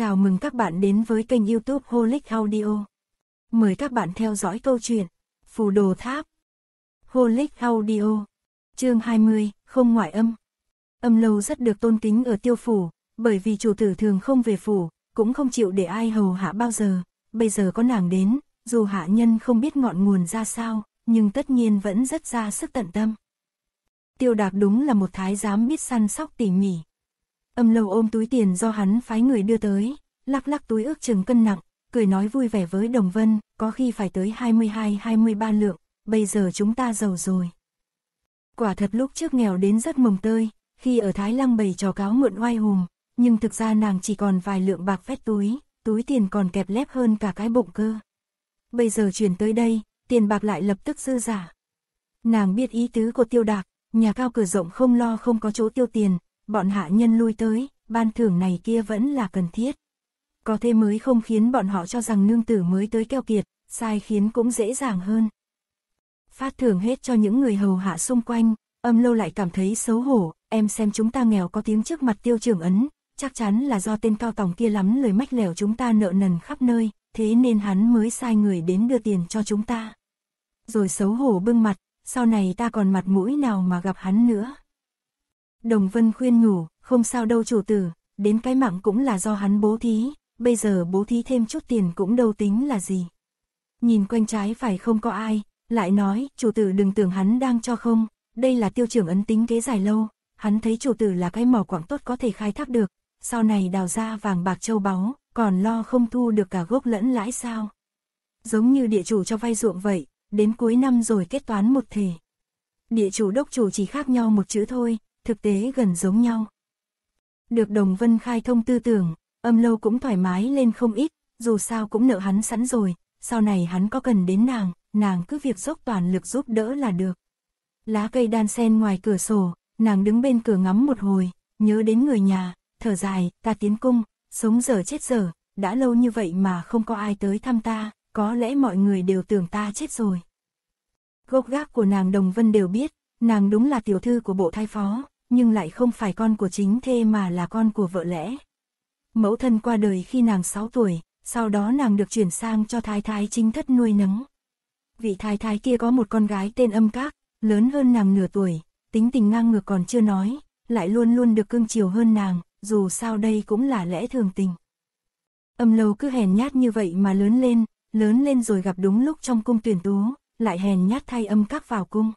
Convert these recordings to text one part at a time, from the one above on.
Chào mừng các bạn đến với kênh youtube Holic Audio. Mời các bạn theo dõi câu chuyện Phù đồ tháp Holic Audio Chương 20, không ngoại âm Âm lâu rất được tôn kính ở tiêu phủ, bởi vì chủ tử thường không về phủ, cũng không chịu để ai hầu hạ bao giờ. Bây giờ có nàng đến, dù hạ nhân không biết ngọn nguồn ra sao, nhưng tất nhiên vẫn rất ra sức tận tâm. Tiêu đạc đúng là một thái giám biết săn sóc tỉ mỉ, Âm lâu ôm túi tiền do hắn phái người đưa tới, lắc lắc túi ước chừng cân nặng, cười nói vui vẻ với Đồng Vân, có khi phải tới 22-23 lượng, bây giờ chúng ta giàu rồi. Quả thật lúc trước nghèo đến rất mồng tơi, khi ở Thái Lăng bày trò cáo mượn oai hùng, nhưng thực ra nàng chỉ còn vài lượng bạc vét túi, túi tiền còn kẹp lép hơn cả cái bụng cơ. Bây giờ chuyển tới đây, tiền bạc lại lập tức dư giả. Nàng biết ý tứ của tiêu đạc, nhà cao cửa rộng không lo không có chỗ tiêu tiền, bọn hạ nhân lui tới, ban thưởng này kia vẫn là cần thiết. Có thế mới không khiến bọn họ cho rằng nương tử mới tới keo kiệt, sai khiến cũng dễ dàng hơn. Phát thưởng hết cho những người hầu hạ xung quanh, âm lâu lại cảm thấy xấu hổ, em xem chúng ta nghèo có tiếng trước mặt tiêu trưởng ấn, chắc chắn là do tên cao tòng kia lắm lời mách lẻo chúng ta nợ nần khắp nơi, thế nên hắn mới sai người đến đưa tiền cho chúng ta. Rồi xấu hổ bưng mặt, sau này ta còn mặt mũi nào mà gặp hắn nữa. Đồng Vân khuyên nhủ, không sao đâu chủ tử, đến cái mạng cũng là do hắn bố thí, bây giờ bố thí thêm chút tiền cũng đâu tính là gì. Nhìn quanh trái phải không có ai, lại nói, chủ tử đừng tưởng hắn đang cho không, đây là tiêu trưởng ấn tính kế dài lâu, hắn thấy chủ tử là cái mỏ quảng tốt có thể khai thác được, sau này đào ra vàng bạc châu báu, còn lo không thu được cả gốc lẫn lãi sao. Giống như địa chủ cho vay ruộng vậy, đến cuối năm rồi kết toán một thể. Địa chủ đốc chủ chỉ khác nhau một chữ thôi, thực tế gần giống nhau. Được Đồng Vân khai thông tư tưởng, âm lâu cũng thoải mái lên không ít, dù sao cũng nợ hắn sẵn rồi, sau này hắn có cần đến nàng, nàng cứ việc dốc toàn lực giúp đỡ là được. Lá cây đan sen ngoài cửa sổ, nàng đứng bên cửa ngắm một hồi, nhớ đến người nhà, thở dài, ta tiến cung, sống dở chết dở, đã lâu như vậy mà không có ai tới thăm ta, có lẽ mọi người đều tưởng ta chết rồi. Gốc gác của nàng Đồng Vân đều biết, nàng đúng là tiểu thư của bộ thái phó, nhưng lại không phải con của chính thê mà là con của vợ lẽ. Mẫu thân qua đời khi nàng 6 tuổi, sau đó nàng được chuyển sang cho thái thái chính thất nuôi nấng. Vị thái thái kia có một con gái tên âm các, lớn hơn nàng nửa tuổi, tính tình ngang ngược còn chưa nói, lại luôn luôn được cưng chiều hơn nàng, dù sao đây cũng là lẽ thường tình. Âm lâu cứ hèn nhát như vậy mà lớn lên, lớn lên rồi gặp đúng lúc trong cung tuyển tú, lại hèn nhát thay âm các vào cung.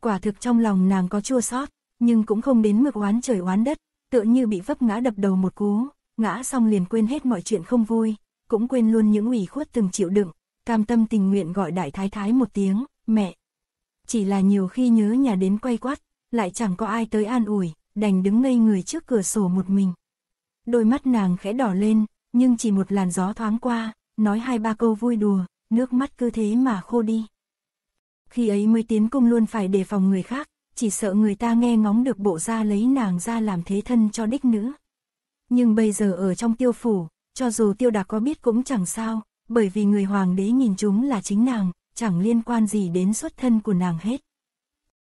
Quả thực trong lòng nàng có chua xót nhưng cũng không đến mức oán trời oán đất, tựa như bị vấp ngã đập đầu một cú, ngã xong liền quên hết mọi chuyện không vui, cũng quên luôn những ủy khuất từng chịu đựng, cam tâm tình nguyện gọi đại thái thái một tiếng, mẹ. Chỉ là nhiều khi nhớ nhà đến quay quát, lại chẳng có ai tới an ủi, đành đứng ngây người trước cửa sổ một mình. Đôi mắt nàng khẽ đỏ lên, nhưng chỉ một làn gió thoáng qua, nói hai ba câu vui đùa, nước mắt cứ thế mà khô đi. Khi ấy mới tiến cung luôn phải đề phòng người khác, chỉ sợ người ta nghe ngóng được bộ ra lấy nàng ra làm thế thân cho đích nữ. Nhưng bây giờ ở trong tiêu phủ, cho dù tiêu đạc có biết cũng chẳng sao, bởi vì người hoàng đế nhìn chúng là chính nàng, chẳng liên quan gì đến xuất thân của nàng hết.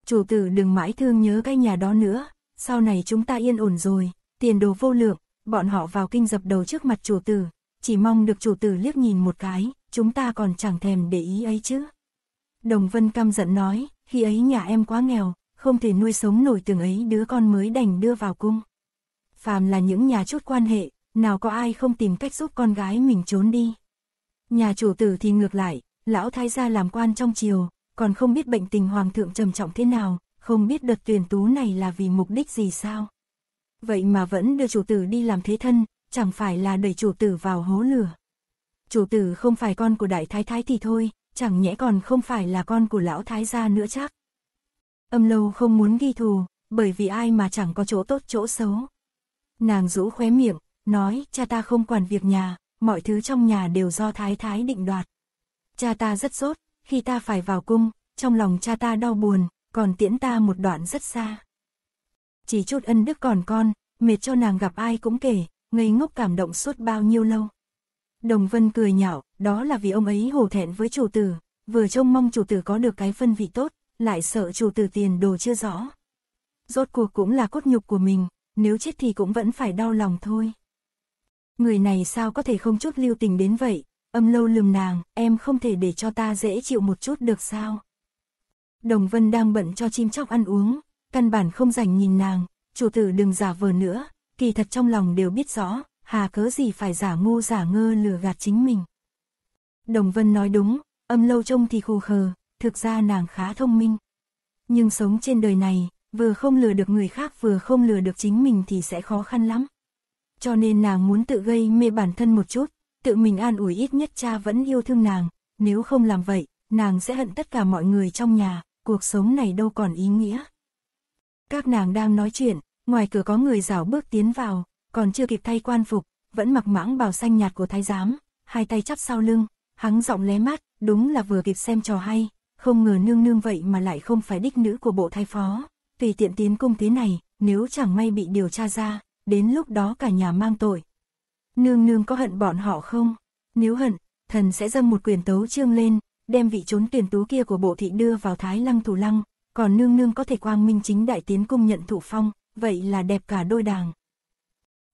Chủ tử đừng mãi thương nhớ cái nhà đó nữa, sau này chúng ta yên ổn rồi, tiền đồ vô lượng, bọn họ vào kinh dập đầu trước mặt chủ tử, chỉ mong được chủ tử liếc nhìn một cái, chúng ta còn chẳng thèm để ý ấy chứ. Đồng Vân căm giận nói, khi ấy nhà em quá nghèo, không thể nuôi sống nổi từng ấy đứa con mới đành đưa vào cung. Phàm là những nhà chút quan hệ, nào có ai không tìm cách giúp con gái mình trốn đi. Nhà chủ tử thì ngược lại, lão thái gia làm quan trong triều, còn không biết bệnh tình hoàng thượng trầm trọng thế nào, không biết đợt tuyển tú này là vì mục đích gì sao. Vậy mà vẫn đưa chủ tử đi làm thế thân, chẳng phải là đẩy chủ tử vào hố lửa. Chủ tử không phải con của đại thái thái thì thôi, chẳng nhẽ còn không phải là con của lão thái gia nữa chắc. Âm lâu không muốn ghi thù, bởi vì ai mà chẳng có chỗ tốt chỗ xấu. Nàng rũ khóe miệng, nói cha ta không quản việc nhà, mọi thứ trong nhà đều do thái thái định đoạt. Cha ta rất sốt, khi ta phải vào cung, trong lòng cha ta đau buồn, còn tiễn ta một đoạn rất xa. Chỉ chút ân đức còn con, mệt cho nàng gặp ai cũng kể, ngây ngốc cảm động suốt bao nhiêu lâu. Đồng Vân cười nhạo, đó là vì ông ấy hổ thẹn với chủ tử, vừa trông mong chủ tử có được cái phân vị tốt, lại sợ chủ tử tiền đồ chưa rõ. Rốt cuộc cũng là cốt nhục của mình, nếu chết thì cũng vẫn phải đau lòng thôi. Người này sao có thể không chút lưu tình đến vậy, âm lâu lườm nàng, em không thể để cho ta dễ chịu một chút được sao. Đồng Vân đang bận cho chim chóc ăn uống, căn bản không rảnh nhìn nàng, chủ tử đừng giả vờ nữa, kỳ thật trong lòng đều biết rõ, hà cớ gì phải giả ngu giả ngơ lừa gạt chính mình. Đồng Vân nói đúng, âm lâu trông thì khù khờ, thực ra nàng khá thông minh. Nhưng sống trên đời này, vừa không lừa được người khác vừa không lừa được chính mình thì sẽ khó khăn lắm. Cho nên nàng muốn tự gây mê bản thân một chút, tự mình an ủi ít nhất cha vẫn yêu thương nàng, nếu không làm vậy, nàng sẽ hận tất cả mọi người trong nhà, cuộc sống này đâu còn ý nghĩa. Các nàng đang nói chuyện, ngoài cửa có người rảo bước tiến vào, còn chưa kịp thay quan phục, vẫn mặc mãng bào xanh nhạt của thái giám, hai tay chắp sau lưng, hắn giọng lé mát, đúng là vừa kịp xem trò hay không ngờ nương nương vậy mà lại không phải đích nữ của bộ thái phó, tùy tiện tiến cung thế này, nếu chẳng may bị điều tra ra, đến lúc đó cả nhà mang tội. Nương nương có hận bọn họ không? Nếu hận, thần sẽ dâng một quyền tấu trương lên, đem vị trốn tuyển tú kia của bộ thị đưa vào thái lăng thủ lăng, còn nương nương có thể quang minh chính đại tiến cung nhận thủ phong, vậy là đẹp cả đôi đàng.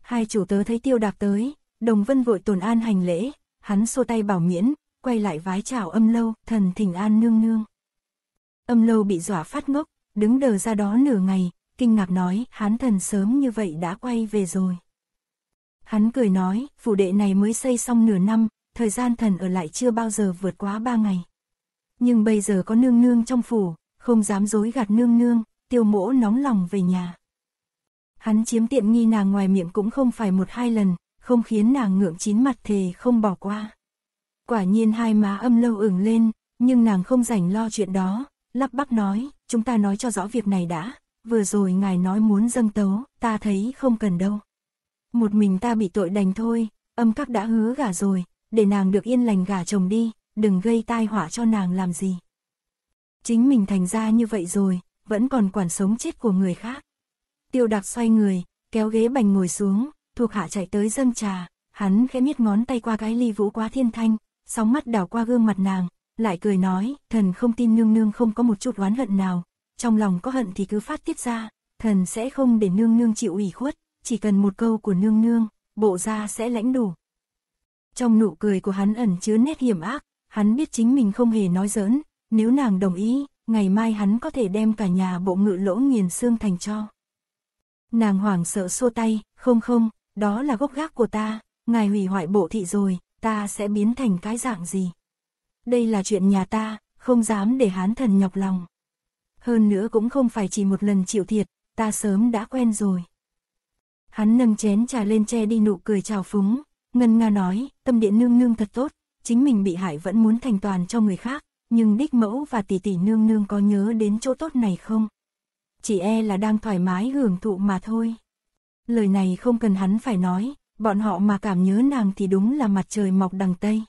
Hai chủ tớ thấy tiêu đạc tới, đồng vân vội tồn an hành lễ, hắn xô tay bảo miễn, quay lại vái chào âm lâu, thần thỉnh an nương nương. Âm lâu bị dọa phát ngốc, đứng đờ ra đó nửa ngày, kinh ngạc nói, hán thần sớm như vậy đã quay về rồi. Hắn cười nói, phủ đệ này mới xây xong nửa năm, thời gian thần ở lại chưa bao giờ vượt quá ba ngày. Nhưng bây giờ có nương nương trong phủ, không dám dối gạt nương nương, tiêu mỗ nóng lòng về nhà. Hắn chiếm tiện nghi nàng ngoài miệng cũng không phải một hai lần, không khiến nàng ngượng chín mặt thề không bỏ qua. Quả nhiên hai má âm lâu ửng lên, nhưng nàng không rảnh lo chuyện đó, lắp bắp nói, chúng ta nói cho rõ việc này đã, vừa rồi ngài nói muốn dâng tấu, ta thấy không cần đâu. Một mình ta bị tội đành thôi, âm các đã hứa gả rồi, để nàng được yên lành gả chồng đi, đừng gây tai họa cho nàng làm gì. Chính mình thành ra như vậy rồi, vẫn còn quản sống chết của người khác. Tiêu đặc xoay người, kéo ghế bành ngồi xuống, thuộc hạ chạy tới dâng trà, hắn khẽ miết ngón tay qua cái ly vũ quá thiên thanh, sóng mắt đảo qua gương mặt nàng, lại cười nói, thần không tin nương nương không có một chút oán hận nào, trong lòng có hận thì cứ phát tiết ra, thần sẽ không để nương nương chịu ủy khuất, chỉ cần một câu của nương nương, bộ ra sẽ lãnh đủ. Trong nụ cười của hắn ẩn chứa nét hiểm ác, hắn biết chính mình không hề nói giỡn, nếu nàng đồng ý, ngày mai hắn có thể đem cả nhà bộ ngự lỗ nghiền xương thành cho. Nàng hoảng sợ xua tay, không không, đó là gốc gác của ta, ngài hủy hoại bộ thị rồi, ta sẽ biến thành cái dạng gì. Đây là chuyện nhà ta, không dám để hán thần nhọc lòng. Hơn nữa cũng không phải chỉ một lần chịu thiệt, ta sớm đã quen rồi. Hắn nâng chén trà lên che đi nụ cười chào phúng, ngân nga nói, tâm điện nương nương thật tốt, chính mình bị hại vẫn muốn thành toàn cho người khác, nhưng đích mẫu và tỷ tỷ nương nương có nhớ đến chỗ tốt này không? Chỉ e là đang thoải mái hưởng thụ mà thôi. Lời này không cần hắn phải nói, bọn họ mà cảm nhớ nàng thì đúng là mặt trời mọc đằng Tây.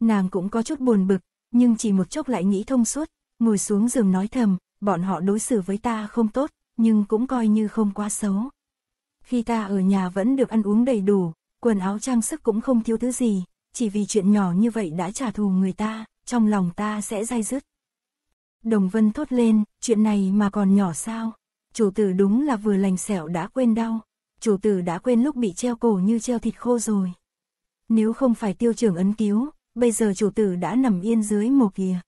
Nàng cũng có chút buồn bực, nhưng chỉ một chốc lại nghĩ thông suốt, ngồi xuống giường nói thầm, bọn họ đối xử với ta không tốt, nhưng cũng coi như không quá xấu. Khi ta ở nhà vẫn được ăn uống đầy đủ, quần áo trang sức cũng không thiếu thứ gì, chỉ vì chuyện nhỏ như vậy đã trả thù người ta, trong lòng ta sẽ dai dứt. Đồng Vân thốt lên, chuyện này mà còn nhỏ sao? Chủ tử đúng là vừa lành xẻo đã quên đau chủ tử đã quên lúc bị treo cổ như treo thịt khô rồi. Nếu không phải tiêu trưởng ấn cứu, bây giờ chủ tử đã nằm yên dưới mồ kìa.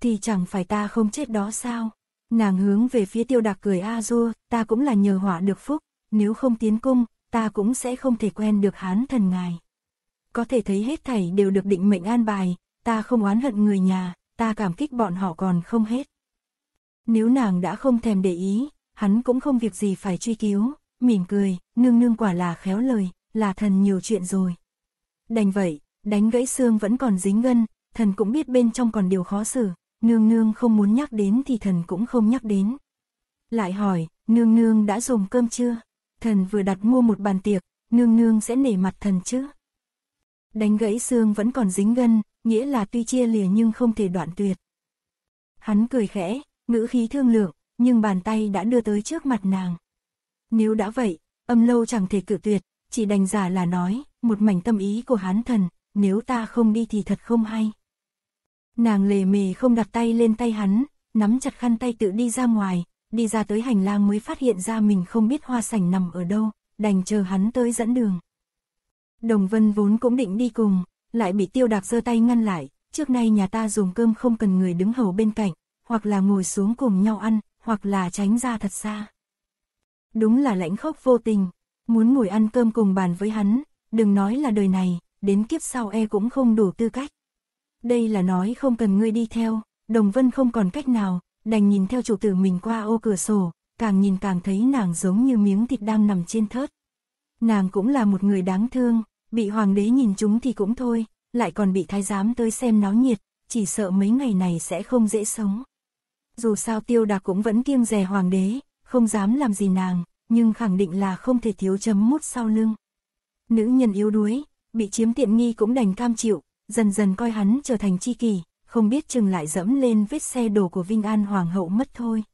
Thì chẳng phải ta không chết đó sao? Nàng hướng về phía tiêu đặc cười a dua, ta cũng là nhờ họa được phúc, nếu không tiến cung, ta cũng sẽ không thể quen được hán thần ngài. Có thể thấy hết thảy đều được định mệnh an bài, ta không oán hận người nhà, ta cảm kích bọn họ còn không hết. Nếu nàng đã không thèm để ý, hắn cũng không việc gì phải truy cứu, mỉm cười, nương nương quả là khéo lời, là thần nhiều chuyện rồi. Đành vậy, đánh gãy xương vẫn còn dính gân, thần cũng biết bên trong còn điều khó xử, nương nương không muốn nhắc đến thì thần cũng không nhắc đến. Lại hỏi, nương nương đã dùng cơm chưa? Thần vừa đặt mua một bàn tiệc, nương nương sẽ nể mặt thần chứ? Đánh gãy xương vẫn còn dính gân, nghĩa là tuy chia lìa nhưng không thể đoạn tuyệt. Hắn cười khẽ, ngữ khí thương lượng, nhưng bàn tay đã đưa tới trước mặt nàng. Nếu đã vậy, âm lâu chẳng thể cử tuyệt, chỉ đành giả là nói, một mảnh tâm ý của hán thần, nếu ta không đi thì thật không hay. Nàng lề mề không đặt tay lên tay hắn, nắm chặt khăn tay tự đi ra ngoài, đi ra tới hành lang mới phát hiện ra mình không biết hoa sảnh nằm ở đâu, đành chờ hắn tới dẫn đường. Đồng Vân vốn cũng định đi cùng, lại bị tiêu đạc giơ tay ngăn lại, trước nay nhà ta dùng cơm không cần người đứng hầu bên cạnh, hoặc là ngồi xuống cùng nhau ăn, hoặc là tránh ra thật xa đúng là lãnh khốc vô tình, muốn ngồi ăn cơm cùng bàn với hắn, đừng nói là đời này, đến kiếp sau e cũng không đủ tư cách. Đây là nói không cần ngươi đi theo, Đồng Vân không còn cách nào, đành nhìn theo chủ tử mình qua ô cửa sổ, càng nhìn càng thấy nàng giống như miếng thịt đang nằm trên thớt. Nàng cũng là một người đáng thương, bị hoàng đế nhìn chúng thì cũng thôi, lại còn bị thái giám tới xem náo nhiệt, chỉ sợ mấy ngày này sẽ không dễ sống. Dù sao tiêu đạc cũng vẫn kiêng rè hoàng đế, không dám làm gì nàng, nhưng khẳng định là không thể thiếu chấm mút sau lưng. Nữ nhân yếu đuối, bị chiếm tiện nghi cũng đành cam chịu, dần dần coi hắn trở thành chi kỳ, không biết chừng lại dẫm lên vết xe đổ của Vinh An Hoàng hậu mất thôi.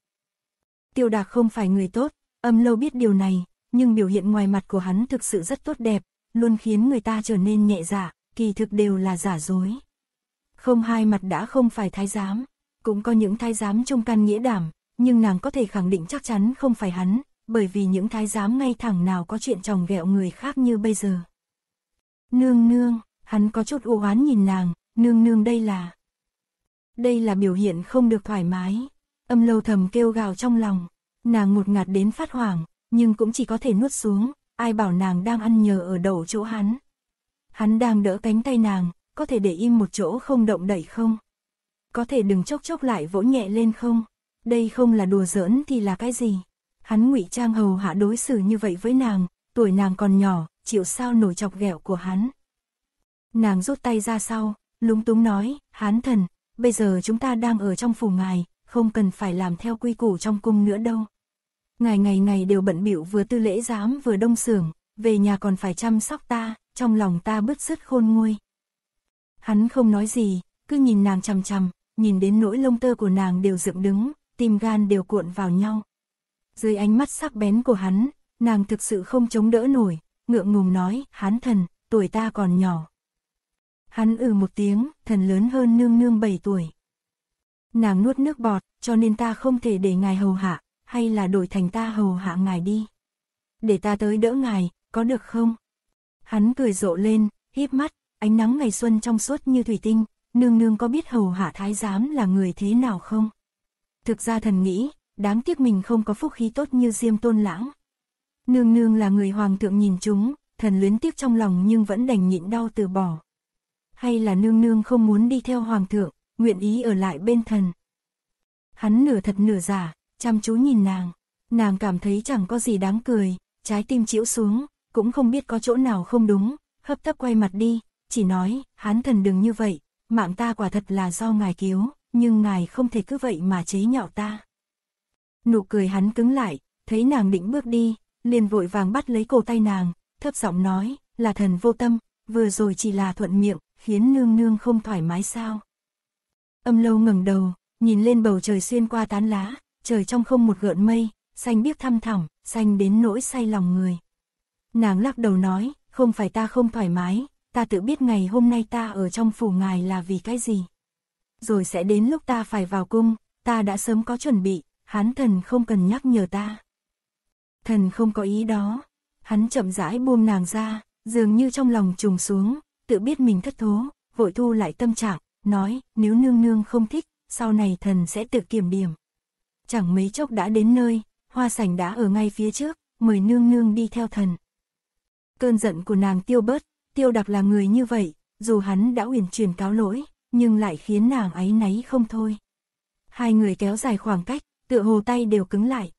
Tiêu Đạc không phải người tốt, âm lâu biết điều này, nhưng biểu hiện ngoài mặt của hắn thực sự rất tốt đẹp, luôn khiến người ta trở nên nhẹ dạ, kỳ thực đều là giả dối. Không hai mặt đã không phải thái giám, cũng có những thái giám trong can nghĩa đảm, nhưng nàng có thể khẳng định chắc chắn không phải hắn, bởi vì những thái giám ngay thẳng nào có chuyện chồng ghẹo người khác như bây giờ. Nương nương, hắn có chút u oán nhìn nàng, nương nương đây là... Đây là biểu hiện không được thoải mái, âm lâu thầm kêu gào trong lòng, nàng ngột ngạt đến phát hoảng, nhưng cũng chỉ có thể nuốt xuống, ai bảo nàng đang ăn nhờ ở đầu chỗ hắn. Hắn đang đỡ cánh tay nàng, có thể để im một chỗ không động đẩy không? Có thể đừng chốc chốc lại vỗ nhẹ lên không? đây không là đùa giỡn thì là cái gì? Hắn ngụy trang hầu hạ đối xử như vậy với nàng, tuổi nàng còn nhỏ, chịu sao nổi chọc ghẹo của hắn. Nàng rút tay ra sau, lúng túng nói, hán thần, bây giờ chúng ta đang ở trong phủ ngài, không cần phải làm theo quy củ trong cung nữa đâu. Ngài ngày ngày đều bận bịu vừa tư lễ giám vừa đông xưởng, về nhà còn phải chăm sóc ta, trong lòng ta bứt rứt khôn nguôi. Hắn không nói gì, cứ nhìn nàng chằm chằm, nhìn đến nỗi lông tơ của nàng đều dựng đứng, tim gan đều cuộn vào nhau. Dưới ánh mắt sắc bén của hắn, nàng thực sự không chống đỡ nổi, ngượng ngùng nói, hán thần, tuổi ta còn nhỏ. Hắn ừ một tiếng, thần lớn hơn nương nương 7 tuổi. Nàng nuốt nước bọt, cho nên ta không thể để ngài hầu hạ, hay là đổi thành ta hầu hạ ngài đi. Để ta tới đỡ ngài, có được không? Hắn cười rộ lên, híp mắt, ánh nắng ngày xuân trong suốt như thủy tinh, nương nương có biết hầu hạ thái giám là người thế nào không? Thực ra thần nghĩ, đáng tiếc mình không có phúc khí tốt như Diêm Tôn Lãng. Nương nương là người hoàng thượng nhìn chúng, thần luyến tiếc trong lòng nhưng vẫn đành nhịn đau từ bỏ. Hay là nương nương không muốn đi theo hoàng thượng, nguyện ý ở lại bên thần. Hắn nửa thật nửa giả, chăm chú nhìn nàng, nàng cảm thấy chẳng có gì đáng cười, trái tim chĩu xuống, cũng không biết có chỗ nào không đúng, hấp tấp quay mặt đi, chỉ nói, hắn thần đừng như vậy, mạng ta quả thật là do ngài cứu nhưng ngài không thể cứ vậy mà chế nhạo ta. Nụ cười hắn cứng lại, thấy nàng định bước đi, liền vội vàng bắt lấy cổ tay nàng, thấp giọng nói, là thần vô tâm, vừa rồi chỉ là thuận miệng, khiến nương nương không thoải mái sao. Âm lâu ngẩng đầu, nhìn lên bầu trời xuyên qua tán lá, trời trong không một gợn mây, xanh biếc thăm thẳm, xanh đến nỗi say lòng người. Nàng lắc đầu nói, không phải ta không thoải mái, ta tự biết ngày hôm nay ta ở trong phủ ngài là vì cái gì rồi sẽ đến lúc ta phải vào cung, ta đã sớm có chuẩn bị, hán thần không cần nhắc nhở ta. Thần không có ý đó, hắn chậm rãi buông nàng ra, dường như trong lòng trùng xuống, tự biết mình thất thố, vội thu lại tâm trạng, nói, nếu nương nương không thích, sau này thần sẽ tự kiểm điểm. Chẳng mấy chốc đã đến nơi, hoa sảnh đã ở ngay phía trước, mời nương nương đi theo thần. Cơn giận của nàng tiêu bớt, tiêu đặc là người như vậy, dù hắn đã uyển chuyển cáo lỗi, nhưng lại khiến nàng áy náy không thôi. Hai người kéo dài khoảng cách, tựa hồ tay đều cứng lại.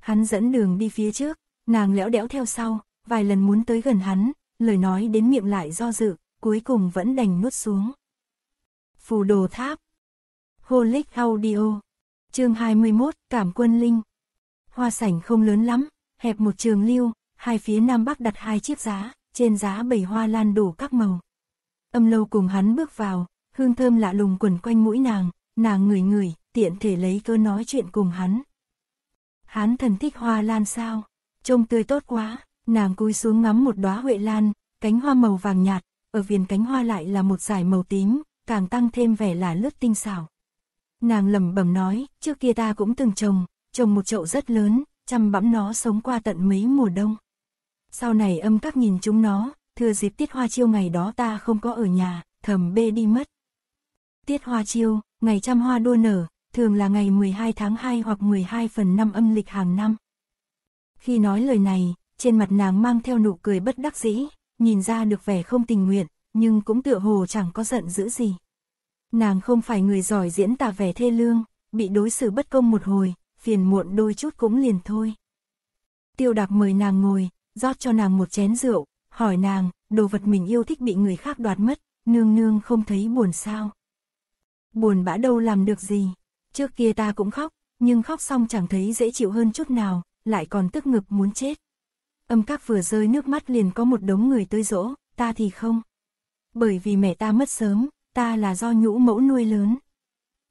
Hắn dẫn đường đi phía trước, nàng lẽo đẽo theo sau, vài lần muốn tới gần hắn, lời nói đến miệng lại do dự, cuối cùng vẫn đành nuốt xuống. Phù đồ tháp Holic Audio Chương 21 Cảm quân linh Hoa sảnh không lớn lắm, hẹp một trường lưu, hai phía nam bắc đặt hai chiếc giá, trên giá bầy hoa lan đủ các màu. Âm lâu cùng hắn bước vào, hương thơm lạ lùng quẩn quanh mũi nàng, nàng ngửi ngửi, tiện thể lấy cơ nói chuyện cùng hắn. Hắn thần thích hoa lan sao, trông tươi tốt quá, nàng cúi xuống ngắm một đóa huệ lan, cánh hoa màu vàng nhạt, ở viền cánh hoa lại là một dải màu tím, càng tăng thêm vẻ là lướt tinh xảo. Nàng lẩm bẩm nói, trước kia ta cũng từng trồng, trồng một chậu rất lớn, chăm bẵm nó sống qua tận mấy mùa đông. Sau này âm các nhìn chúng nó, thừa dịp tiết hoa chiêu ngày đó ta không có ở nhà, thầm bê đi mất. Tiết Hoa Chiêu, ngày trăm hoa đua nở, thường là ngày 12 tháng 2 hoặc 12 phần 5 âm lịch hàng năm. Khi nói lời này, trên mặt nàng mang theo nụ cười bất đắc dĩ, nhìn ra được vẻ không tình nguyện, nhưng cũng tựa hồ chẳng có giận dữ gì. Nàng không phải người giỏi diễn tả vẻ thê lương, bị đối xử bất công một hồi, phiền muộn đôi chút cũng liền thôi. Tiêu đạc mời nàng ngồi, rót cho nàng một chén rượu, hỏi nàng, đồ vật mình yêu thích bị người khác đoạt mất, nương nương không thấy buồn sao buồn bã đâu làm được gì. Trước kia ta cũng khóc, nhưng khóc xong chẳng thấy dễ chịu hơn chút nào, lại còn tức ngực muốn chết. Âm các vừa rơi nước mắt liền có một đống người tới dỗ, ta thì không. Bởi vì mẹ ta mất sớm, ta là do nhũ mẫu nuôi lớn.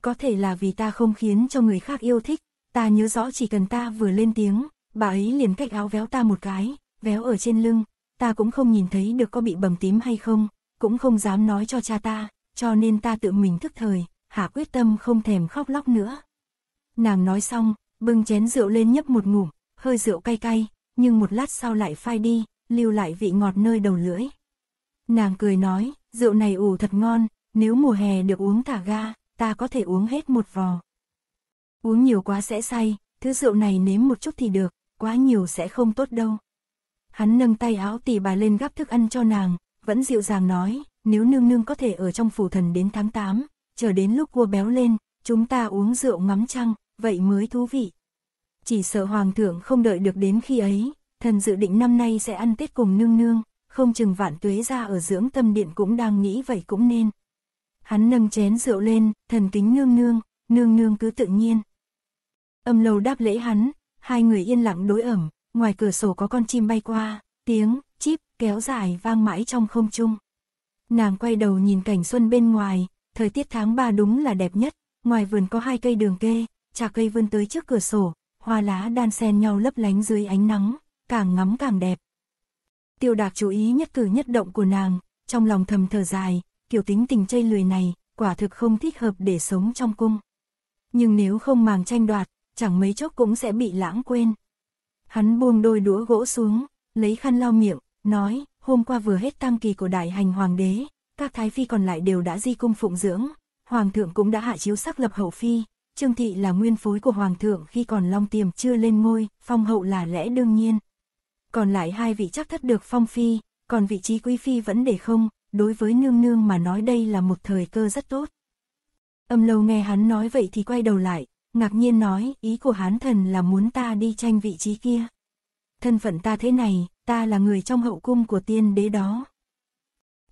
Có thể là vì ta không khiến cho người khác yêu thích, ta nhớ rõ chỉ cần ta vừa lên tiếng, bà ấy liền cách áo véo ta một cái, véo ở trên lưng, ta cũng không nhìn thấy được có bị bầm tím hay không, cũng không dám nói cho cha ta, cho nên ta tự mình thức thời, hạ quyết tâm không thèm khóc lóc nữa. Nàng nói xong, bưng chén rượu lên nhấp một ngụm, hơi rượu cay cay, nhưng một lát sau lại phai đi, lưu lại vị ngọt nơi đầu lưỡi. Nàng cười nói, rượu này ủ thật ngon, nếu mùa hè được uống thả ga, ta có thể uống hết một vò. Uống nhiều quá sẽ say, thứ rượu này nếm một chút thì được, quá nhiều sẽ không tốt đâu. Hắn nâng tay áo tỉ bà lên gắp thức ăn cho nàng, vẫn dịu dàng nói, nếu nương nương có thể ở trong phủ thần đến tháng 8, chờ đến lúc cua béo lên, chúng ta uống rượu ngắm trăng, vậy mới thú vị. Chỉ sợ hoàng thượng không đợi được đến khi ấy, thần dự định năm nay sẽ ăn Tết cùng nương nương, không chừng vạn tuế ra ở dưỡng tâm điện cũng đang nghĩ vậy cũng nên. Hắn nâng chén rượu lên, thần kính nương nương, nương nương cứ tự nhiên. Âm lầu đáp lễ hắn, hai người yên lặng đối ẩm, ngoài cửa sổ có con chim bay qua, tiếng, chip, kéo dài vang mãi trong không trung. Nàng quay đầu nhìn cảnh xuân bên ngoài, Thời tiết tháng 3 đúng là đẹp nhất, ngoài vườn có hai cây đường kê, trà cây vươn tới trước cửa sổ, hoa lá đan xen nhau lấp lánh dưới ánh nắng, càng ngắm càng đẹp. Tiêu Đạc chú ý nhất cử nhất động của nàng, trong lòng thầm thở dài, kiểu tính tình chây lười này, quả thực không thích hợp để sống trong cung. Nhưng nếu không màng tranh đoạt, chẳng mấy chốc cũng sẽ bị lãng quên. Hắn buông đôi đũa gỗ xuống, lấy khăn lau miệng, nói, hôm qua vừa hết tam kỳ của đại hành hoàng đế, các thái phi còn lại đều đã di cung phụng dưỡng, hoàng thượng cũng đã hạ chiếu xác lập hậu phi, Trương thị là nguyên phối của hoàng thượng khi còn Long Tiềm chưa lên ngôi, phong hậu là lẽ đương nhiên. Còn lại hai vị chắc thất được phong phi, còn vị trí quý phi vẫn để không, đối với nương nương mà nói đây là một thời cơ rất tốt. Âm lâu nghe hắn nói vậy thì quay đầu lại, ngạc nhiên nói ý của hán thần là muốn ta đi tranh vị trí kia. Thân phận ta thế này, ta là người trong hậu cung của tiên đế đó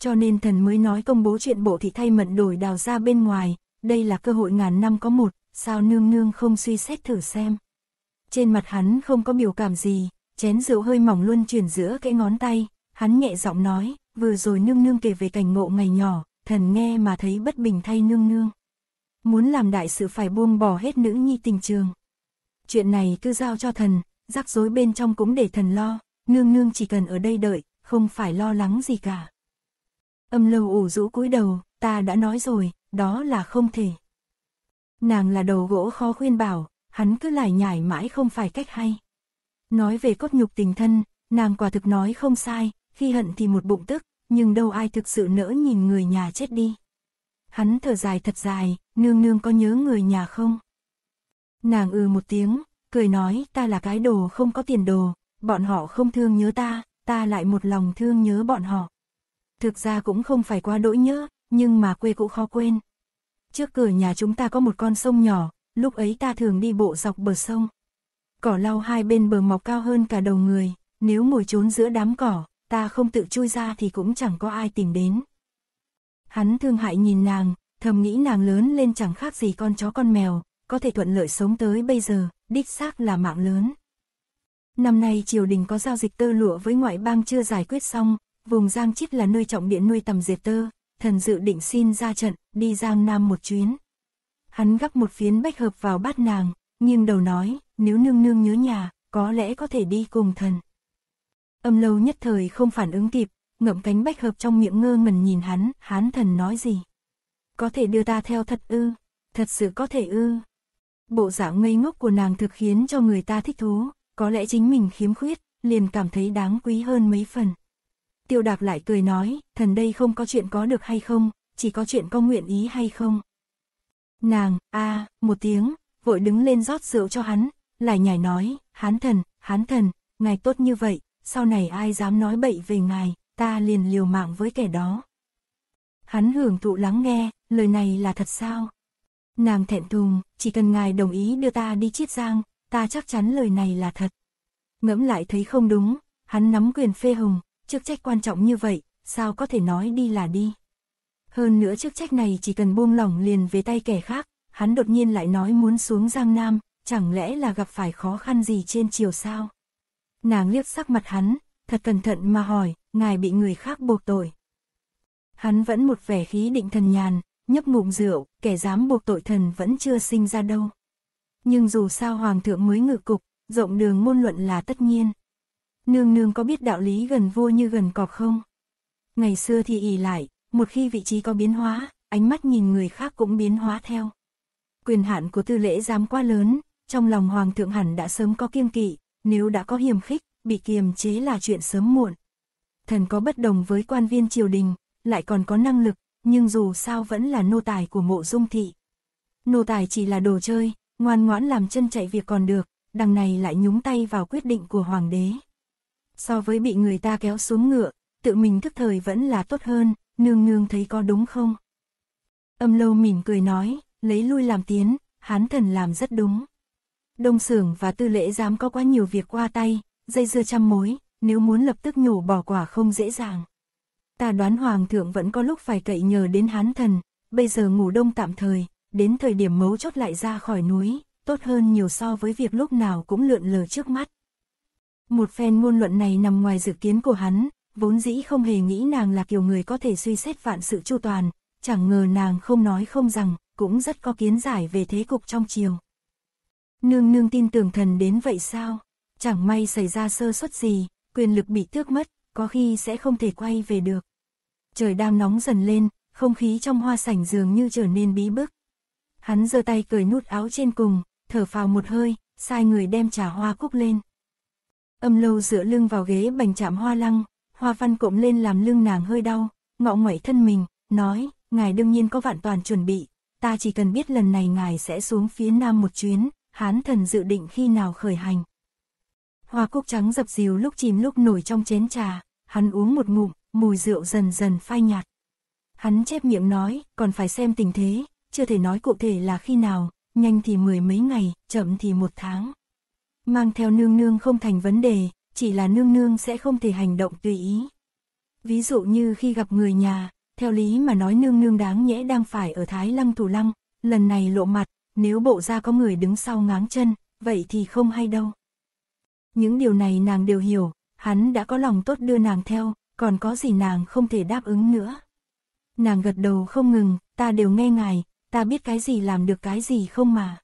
cho nên thần mới nói công bố chuyện bộ thị thay mận đổi đào ra bên ngoài, đây là cơ hội ngàn năm có một, sao nương nương không suy xét thử xem. Trên mặt hắn không có biểu cảm gì, chén rượu hơi mỏng luôn chuyển giữa cái ngón tay, hắn nhẹ giọng nói, vừa rồi nương nương kể về cảnh ngộ ngày nhỏ, thần nghe mà thấy bất bình thay nương nương. Muốn làm đại sự phải buông bỏ hết nữ nhi tình trường. Chuyện này cứ giao cho thần, rắc rối bên trong cũng để thần lo, nương nương chỉ cần ở đây đợi, không phải lo lắng gì cả. Âm lâu ủ rũ cúi đầu, ta đã nói rồi, đó là không thể. Nàng là đầu gỗ khó khuyên bảo, hắn cứ lải nhải mãi không phải cách hay. Nói về cốt nhục tình thân, nàng quả thực nói không sai, khi hận thì một bụng tức, nhưng đâu ai thực sự nỡ nhìn người nhà chết đi. Hắn thở dài thật dài, nương nương có nhớ người nhà không? Nàng ừ một tiếng, cười nói ta là cái đồ không có tiền đồ, bọn họ không thương nhớ ta, ta lại một lòng thương nhớ bọn họ thực ra cũng không phải quá đỗi nhớ, nhưng mà quê cũ khó quên. Trước cửa nhà chúng ta có một con sông nhỏ, lúc ấy ta thường đi bộ dọc bờ sông. Cỏ lau hai bên bờ mọc cao hơn cả đầu người, nếu ngồi trốn giữa đám cỏ, ta không tự chui ra thì cũng chẳng có ai tìm đến. Hắn thương hại nhìn nàng, thầm nghĩ nàng lớn lên chẳng khác gì con chó con mèo, có thể thuận lợi sống tới bây giờ, đích xác là mạng lớn. Năm nay triều đình có giao dịch tơ lụa với ngoại bang chưa giải quyết xong, Vùng Giang Chít là nơi trọng địa nuôi tầm diệt tơ, thần dự định xin ra trận, đi Giang Nam một chuyến. Hắn gắp một phiến bách hợp vào bát nàng, nghiêng đầu nói, nếu nương nương nhớ nhà, có lẽ có thể đi cùng thần. Âm lâu nhất thời không phản ứng kịp, ngậm cánh bách hợp trong miệng ngơ ngẩn nhìn hắn, hán thần nói gì. Có thể đưa ta theo thật ư, thật sự có thể ư. Bộ dạng ngây ngốc của nàng thực khiến cho người ta thích thú, có lẽ chính mình khiếm khuyết, liền cảm thấy đáng quý hơn mấy phần. Tiêu đạp lại cười nói, thần đây không có chuyện có được hay không, chỉ có chuyện có nguyện ý hay không. Nàng, a một tiếng, vội đứng lên rót rượu cho hắn, lại nhảy nói, hán thần, hán thần, ngài tốt như vậy, sau này ai dám nói bậy về ngài, ta liền liều mạng với kẻ đó. Hắn hưởng thụ lắng nghe, lời này là thật sao? Nàng thẹn thùng, chỉ cần ngài đồng ý đưa ta đi chiết giang, ta chắc chắn lời này là thật. Ngẫm lại thấy không đúng, hắn nắm quyền phê hùng, chức trách quan trọng như vậy, sao có thể nói đi là đi. Hơn nữa chức trách này chỉ cần buông lỏng liền về tay kẻ khác, hắn đột nhiên lại nói muốn xuống Giang Nam, chẳng lẽ là gặp phải khó khăn gì trên chiều sao? Nàng liếc sắc mặt hắn, thật cẩn thận mà hỏi, ngài bị người khác buộc tội. Hắn vẫn một vẻ khí định thần nhàn, nhấp ngụm rượu, kẻ dám buộc tội thần vẫn chưa sinh ra đâu. Nhưng dù sao hoàng thượng mới ngự cục, rộng đường ngôn luận là tất nhiên nương nương có biết đạo lý gần vua như gần cọp không? Ngày xưa thì ỉ lại, một khi vị trí có biến hóa, ánh mắt nhìn người khác cũng biến hóa theo. Quyền hạn của tư lễ dám quá lớn, trong lòng hoàng thượng hẳn đã sớm có kiêng kỵ, nếu đã có hiềm khích, bị kiềm chế là chuyện sớm muộn. Thần có bất đồng với quan viên triều đình, lại còn có năng lực, nhưng dù sao vẫn là nô tài của mộ dung thị. Nô tài chỉ là đồ chơi, ngoan ngoãn làm chân chạy việc còn được, đằng này lại nhúng tay vào quyết định của hoàng đế so với bị người ta kéo xuống ngựa, tự mình thức thời vẫn là tốt hơn, nương nương thấy có đúng không? Âm lâu mỉm cười nói, lấy lui làm tiến, hán thần làm rất đúng. Đông xưởng và tư lễ dám có quá nhiều việc qua tay, dây dưa trăm mối, nếu muốn lập tức nhổ bỏ quả không dễ dàng. Ta đoán hoàng thượng vẫn có lúc phải cậy nhờ đến hán thần, bây giờ ngủ đông tạm thời, đến thời điểm mấu chốt lại ra khỏi núi, tốt hơn nhiều so với việc lúc nào cũng lượn lờ trước mắt. Một phen ngôn luận này nằm ngoài dự kiến của hắn, vốn dĩ không hề nghĩ nàng là kiểu người có thể suy xét vạn sự chu toàn, chẳng ngờ nàng không nói không rằng, cũng rất có kiến giải về thế cục trong chiều. Nương nương tin tưởng thần đến vậy sao? Chẳng may xảy ra sơ suất gì, quyền lực bị tước mất, có khi sẽ không thể quay về được. Trời đang nóng dần lên, không khí trong hoa sảnh dường như trở nên bí bức. Hắn giơ tay cởi nút áo trên cùng, thở phào một hơi, sai người đem trà hoa cúc lên. Âm lâu dựa lưng vào ghế bành chạm hoa lăng, hoa văn cộm lên làm lưng nàng hơi đau, ngọ ngoẩy thân mình, nói, ngài đương nhiên có vạn toàn chuẩn bị, ta chỉ cần biết lần này ngài sẽ xuống phía nam một chuyến, hán thần dự định khi nào khởi hành. Hoa cúc trắng dập dìu lúc chìm lúc nổi trong chén trà, hắn uống một ngụm, mùi rượu dần dần phai nhạt. Hắn chép miệng nói, còn phải xem tình thế, chưa thể nói cụ thể là khi nào, nhanh thì mười mấy ngày, chậm thì một tháng mang theo nương nương không thành vấn đề, chỉ là nương nương sẽ không thể hành động tùy ý. Ví dụ như khi gặp người nhà, theo lý mà nói nương nương đáng nhẽ đang phải ở Thái Lăng Thủ Lăng, lần này lộ mặt, nếu bộ ra có người đứng sau ngáng chân, vậy thì không hay đâu. Những điều này nàng đều hiểu, hắn đã có lòng tốt đưa nàng theo, còn có gì nàng không thể đáp ứng nữa. Nàng gật đầu không ngừng, ta đều nghe ngài, ta biết cái gì làm được cái gì không mà.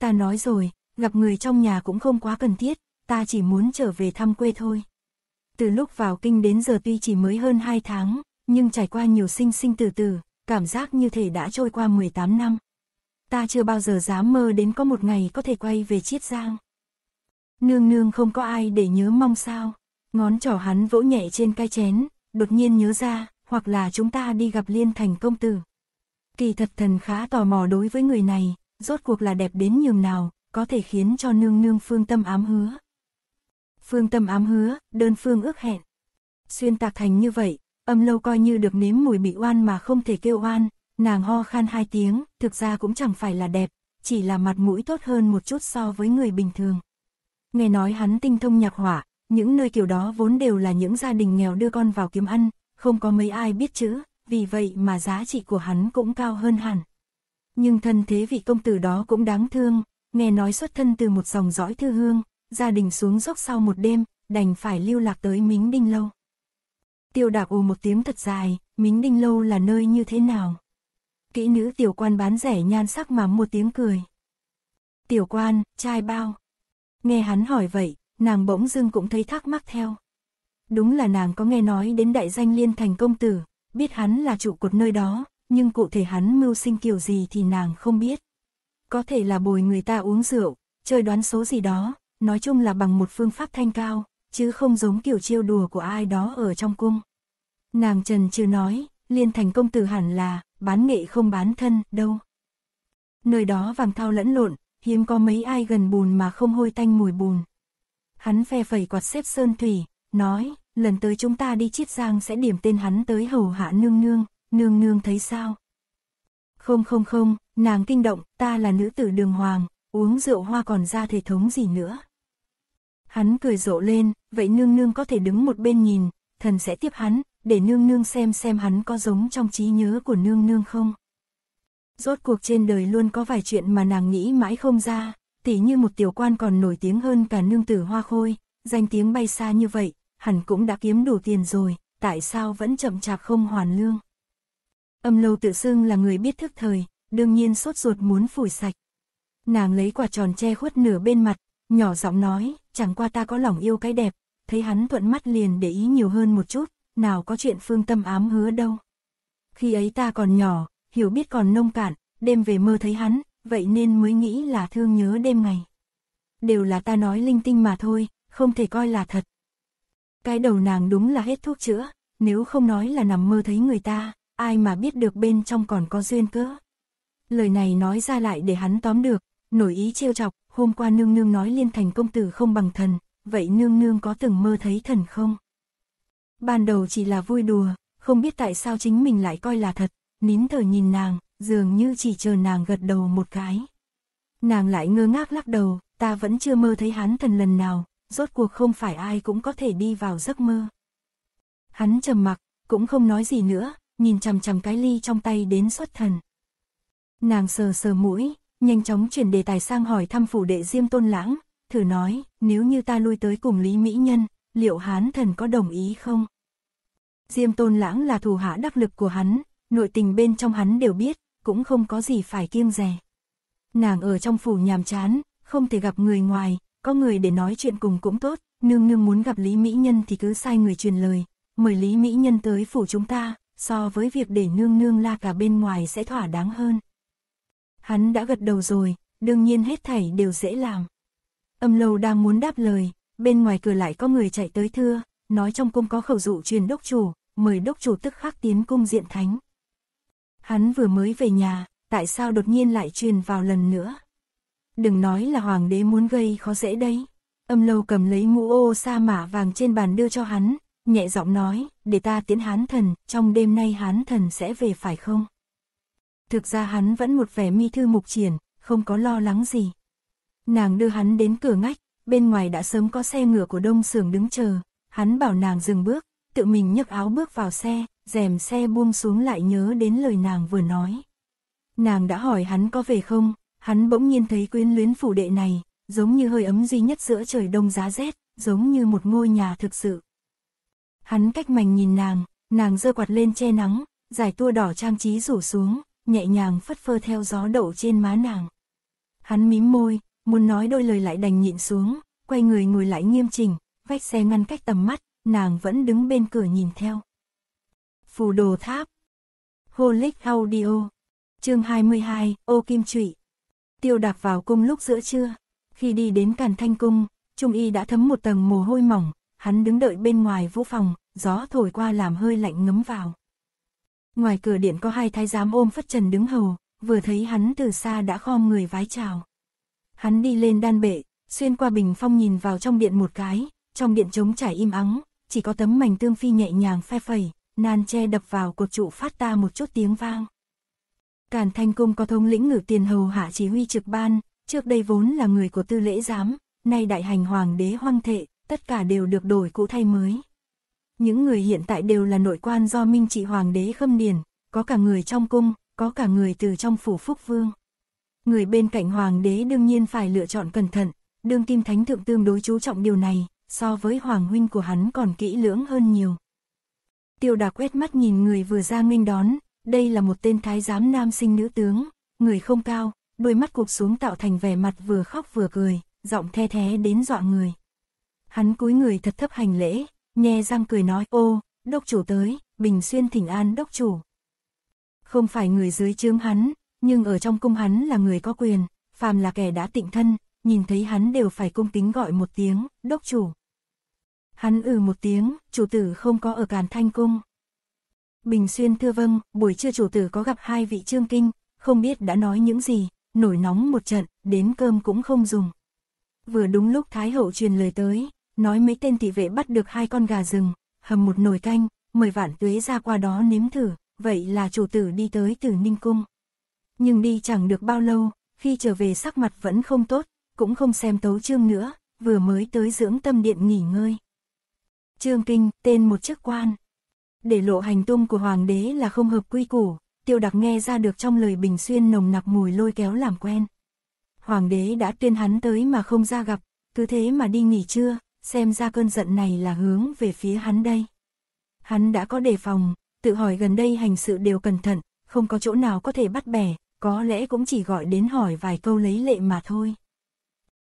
Ta nói rồi, gặp người trong nhà cũng không quá cần thiết, ta chỉ muốn trở về thăm quê thôi. Từ lúc vào kinh đến giờ tuy chỉ mới hơn 2 tháng, nhưng trải qua nhiều sinh sinh từ từ, cảm giác như thể đã trôi qua 18 năm. Ta chưa bao giờ dám mơ đến có một ngày có thể quay về Chiết Giang. Nương nương không có ai để nhớ mong sao, ngón trỏ hắn vỗ nhẹ trên cái chén, đột nhiên nhớ ra, hoặc là chúng ta đi gặp Liên Thành công tử. Kỳ thật thần khá tò mò đối với người này, rốt cuộc là đẹp đến nhường nào, có thể khiến cho nương nương phương tâm ám hứa. Phương tâm ám hứa, đơn phương ước hẹn. Xuyên tạc thành như vậy, âm lâu coi như được nếm mùi bị oan mà không thể kêu oan, nàng ho khan hai tiếng, thực ra cũng chẳng phải là đẹp, chỉ là mặt mũi tốt hơn một chút so với người bình thường. Nghe nói hắn tinh thông nhạc hỏa, những nơi kiểu đó vốn đều là những gia đình nghèo đưa con vào kiếm ăn, không có mấy ai biết chữ, vì vậy mà giá trị của hắn cũng cao hơn hẳn. Nhưng thân thế vị công tử đó cũng đáng thương, nghe nói xuất thân từ một dòng dõi thư hương, gia đình xuống dốc sau một đêm, đành phải lưu lạc tới Mính Đinh Lâu. Tiêu đạc ù một tiếng thật dài, Mính Đinh Lâu là nơi như thế nào? Kỹ nữ tiểu quan bán rẻ nhan sắc mà một tiếng cười. Tiểu quan, trai bao? Nghe hắn hỏi vậy, nàng bỗng dưng cũng thấy thắc mắc theo. Đúng là nàng có nghe nói đến đại danh liên thành công tử, biết hắn là trụ cột nơi đó, nhưng cụ thể hắn mưu sinh kiểu gì thì nàng không biết có thể là bồi người ta uống rượu, chơi đoán số gì đó, nói chung là bằng một phương pháp thanh cao, chứ không giống kiểu chiêu đùa của ai đó ở trong cung. Nàng Trần chưa nói, liên thành công tử hẳn là, bán nghệ không bán thân, đâu. Nơi đó vàng thao lẫn lộn, hiếm có mấy ai gần bùn mà không hôi tanh mùi bùn. Hắn phe phẩy quạt xếp sơn thủy, nói, lần tới chúng ta đi chiết giang sẽ điểm tên hắn tới hầu hạ nương nương, nương nương thấy sao? Không không không, nàng kinh động, ta là nữ tử đường hoàng, uống rượu hoa còn ra thể thống gì nữa. Hắn cười rộ lên, vậy nương nương có thể đứng một bên nhìn, thần sẽ tiếp hắn, để nương nương xem xem hắn có giống trong trí nhớ của nương nương không. Rốt cuộc trên đời luôn có vài chuyện mà nàng nghĩ mãi không ra, tỉ như một tiểu quan còn nổi tiếng hơn cả nương tử hoa khôi, danh tiếng bay xa như vậy, hẳn cũng đã kiếm đủ tiền rồi, tại sao vẫn chậm chạp không hoàn lương. Âm lâu tự xưng là người biết thức thời, đương nhiên sốt ruột muốn phủi sạch. Nàng lấy quả tròn che khuất nửa bên mặt, nhỏ giọng nói, chẳng qua ta có lòng yêu cái đẹp, thấy hắn thuận mắt liền để ý nhiều hơn một chút, nào có chuyện phương tâm ám hứa đâu. Khi ấy ta còn nhỏ, hiểu biết còn nông cạn, đêm về mơ thấy hắn, vậy nên mới nghĩ là thương nhớ đêm ngày. Đều là ta nói linh tinh mà thôi, không thể coi là thật. Cái đầu nàng đúng là hết thuốc chữa, nếu không nói là nằm mơ thấy người ta, ai mà biết được bên trong còn có duyên cớ? Lời này nói ra lại để hắn tóm được, nổi ý trêu chọc, hôm qua nương nương nói liên thành công tử không bằng thần, vậy nương nương có từng mơ thấy thần không? Ban đầu chỉ là vui đùa, không biết tại sao chính mình lại coi là thật, nín thở nhìn nàng, dường như chỉ chờ nàng gật đầu một cái. Nàng lại ngơ ngác lắc đầu, ta vẫn chưa mơ thấy hắn thần lần nào, rốt cuộc không phải ai cũng có thể đi vào giấc mơ. Hắn trầm mặc, cũng không nói gì nữa, nhìn chằm chằm cái ly trong tay đến xuất thần. Nàng sờ sờ mũi, nhanh chóng chuyển đề tài sang hỏi thăm phủ đệ Diêm Tôn Lãng, thử nói, nếu như ta lui tới cùng Lý Mỹ Nhân, liệu Hán thần có đồng ý không? Diêm Tôn Lãng là thù hạ đắc lực của hắn, nội tình bên trong hắn đều biết, cũng không có gì phải kiêng rè. Nàng ở trong phủ nhàm chán, không thể gặp người ngoài, có người để nói chuyện cùng cũng tốt, nương nương muốn gặp Lý Mỹ Nhân thì cứ sai người truyền lời, mời Lý Mỹ Nhân tới phủ chúng ta, so với việc để nương nương la cả bên ngoài sẽ thỏa đáng hơn. Hắn đã gật đầu rồi, đương nhiên hết thảy đều dễ làm. Âm lầu đang muốn đáp lời, bên ngoài cửa lại có người chạy tới thưa, nói trong cung có khẩu dụ truyền đốc chủ, mời đốc chủ tức khắc tiến cung diện thánh. Hắn vừa mới về nhà, tại sao đột nhiên lại truyền vào lần nữa? Đừng nói là hoàng đế muốn gây khó dễ đấy. Âm lầu cầm lấy mũ ô sa mã vàng trên bàn đưa cho hắn, nhẹ giọng nói, để ta tiến hán thần, trong đêm nay hán thần sẽ về phải không? Thực ra hắn vẫn một vẻ mi thư mục triển, không có lo lắng gì. Nàng đưa hắn đến cửa ngách, bên ngoài đã sớm có xe ngựa của đông sưởng đứng chờ, hắn bảo nàng dừng bước, tự mình nhấc áo bước vào xe, rèm xe buông xuống lại nhớ đến lời nàng vừa nói. Nàng đã hỏi hắn có về không, hắn bỗng nhiên thấy quyến luyến phủ đệ này, giống như hơi ấm duy nhất giữa trời đông giá rét, giống như một ngôi nhà thực sự hắn cách mảnh nhìn nàng, nàng giơ quạt lên che nắng, giải tua đỏ trang trí rủ xuống, nhẹ nhàng phất phơ theo gió đậu trên má nàng. Hắn mím môi, muốn nói đôi lời lại đành nhịn xuống, quay người ngồi lại nghiêm chỉnh, vách xe ngăn cách tầm mắt, nàng vẫn đứng bên cửa nhìn theo. Phù đồ tháp Holic Audio chương 22, ô kim trụy. Tiêu đạp vào cung lúc giữa trưa, khi đi đến càn thanh cung, Trung Y đã thấm một tầng mồ hôi mỏng, hắn đứng đợi bên ngoài vũ phòng, gió thổi qua làm hơi lạnh ngấm vào. Ngoài cửa điện có hai thái giám ôm phất trần đứng hầu, vừa thấy hắn từ xa đã khom người vái chào. Hắn đi lên đan bệ, xuyên qua bình phong nhìn vào trong điện một cái, trong điện trống trải im ắng, chỉ có tấm mảnh tương phi nhẹ nhàng phe phẩy, nan che đập vào cột trụ phát ta một chút tiếng vang. Càn Thanh Cung có thông lĩnh ngự tiền hầu hạ chỉ huy trực ban, trước đây vốn là người của tư lễ giám, nay đại hành hoàng đế hoang thệ, tất cả đều được đổi cũ thay mới. Những người hiện tại đều là nội quan do Minh Trị Hoàng đế khâm điền, có cả người trong cung, có cả người từ trong phủ Phúc Vương. Người bên cạnh Hoàng đế đương nhiên phải lựa chọn cẩn thận, đương kim thánh thượng tương đối chú trọng điều này, so với Hoàng huynh của hắn còn kỹ lưỡng hơn nhiều. Tiêu đà quét mắt nhìn người vừa ra nguyên đón, đây là một tên thái giám nam sinh nữ tướng, người không cao, đôi mắt cụp xuống tạo thành vẻ mặt vừa khóc vừa cười, giọng the thế đến dọa người. Hắn cúi người thật thấp hành lễ, nghe răng cười nói, ô, đốc chủ tới, Bình Xuyên thỉnh an đốc chủ. Không phải người dưới chướng hắn, nhưng ở trong cung hắn là người có quyền, phàm là kẻ đã tịnh thân, nhìn thấy hắn đều phải cung kính gọi một tiếng, đốc chủ. Hắn ừ một tiếng, chủ tử không có ở Càn Thanh Cung. Bình Xuyên thưa vâng, buổi trưa chủ tử có gặp hai vị trương kinh, không biết đã nói những gì, nổi nóng một trận, đến cơm cũng không dùng. Vừa đúng lúc Thái Hậu truyền lời tới, nói mấy tên thị vệ bắt được hai con gà rừng, hầm một nồi canh, mời vạn tuế ra qua đó nếm thử, vậy là chủ tử đi tới từ Ninh Cung. Nhưng đi chẳng được bao lâu, khi trở về sắc mặt vẫn không tốt, cũng không xem tấu trương nữa, vừa mới tới dưỡng tâm điện nghỉ ngơi. Trương Kinh, tên một chức quan. Để lộ hành tung của hoàng đế là không hợp quy củ, tiêu đặc nghe ra được trong lời bình xuyên nồng nặc mùi lôi kéo làm quen. Hoàng đế đã tuyên hắn tới mà không ra gặp, cứ thế mà đi nghỉ trưa, xem ra cơn giận này là hướng về phía hắn đây. Hắn đã có đề phòng, tự hỏi gần đây hành sự đều cẩn thận, không có chỗ nào có thể bắt bẻ, có lẽ cũng chỉ gọi đến hỏi vài câu lấy lệ mà thôi.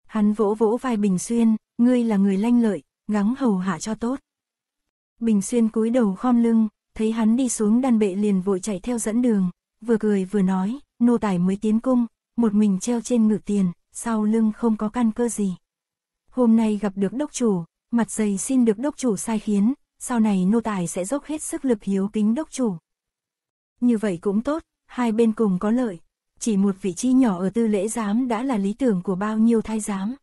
Hắn vỗ vỗ vai Bình Xuyên, ngươi là người lanh lợi, gắng hầu hạ cho tốt. Bình Xuyên cúi đầu khom lưng, thấy hắn đi xuống đàn bệ liền vội chạy theo dẫn đường, vừa cười vừa nói, nô tài mới tiến cung, một mình treo trên ngự tiền, sau lưng không có căn cơ gì hôm nay gặp được đốc chủ, mặt dày xin được đốc chủ sai khiến, sau này nô tài sẽ dốc hết sức lực hiếu kính đốc chủ. Như vậy cũng tốt, hai bên cùng có lợi, chỉ một vị trí nhỏ ở tư lễ giám đã là lý tưởng của bao nhiêu thái giám.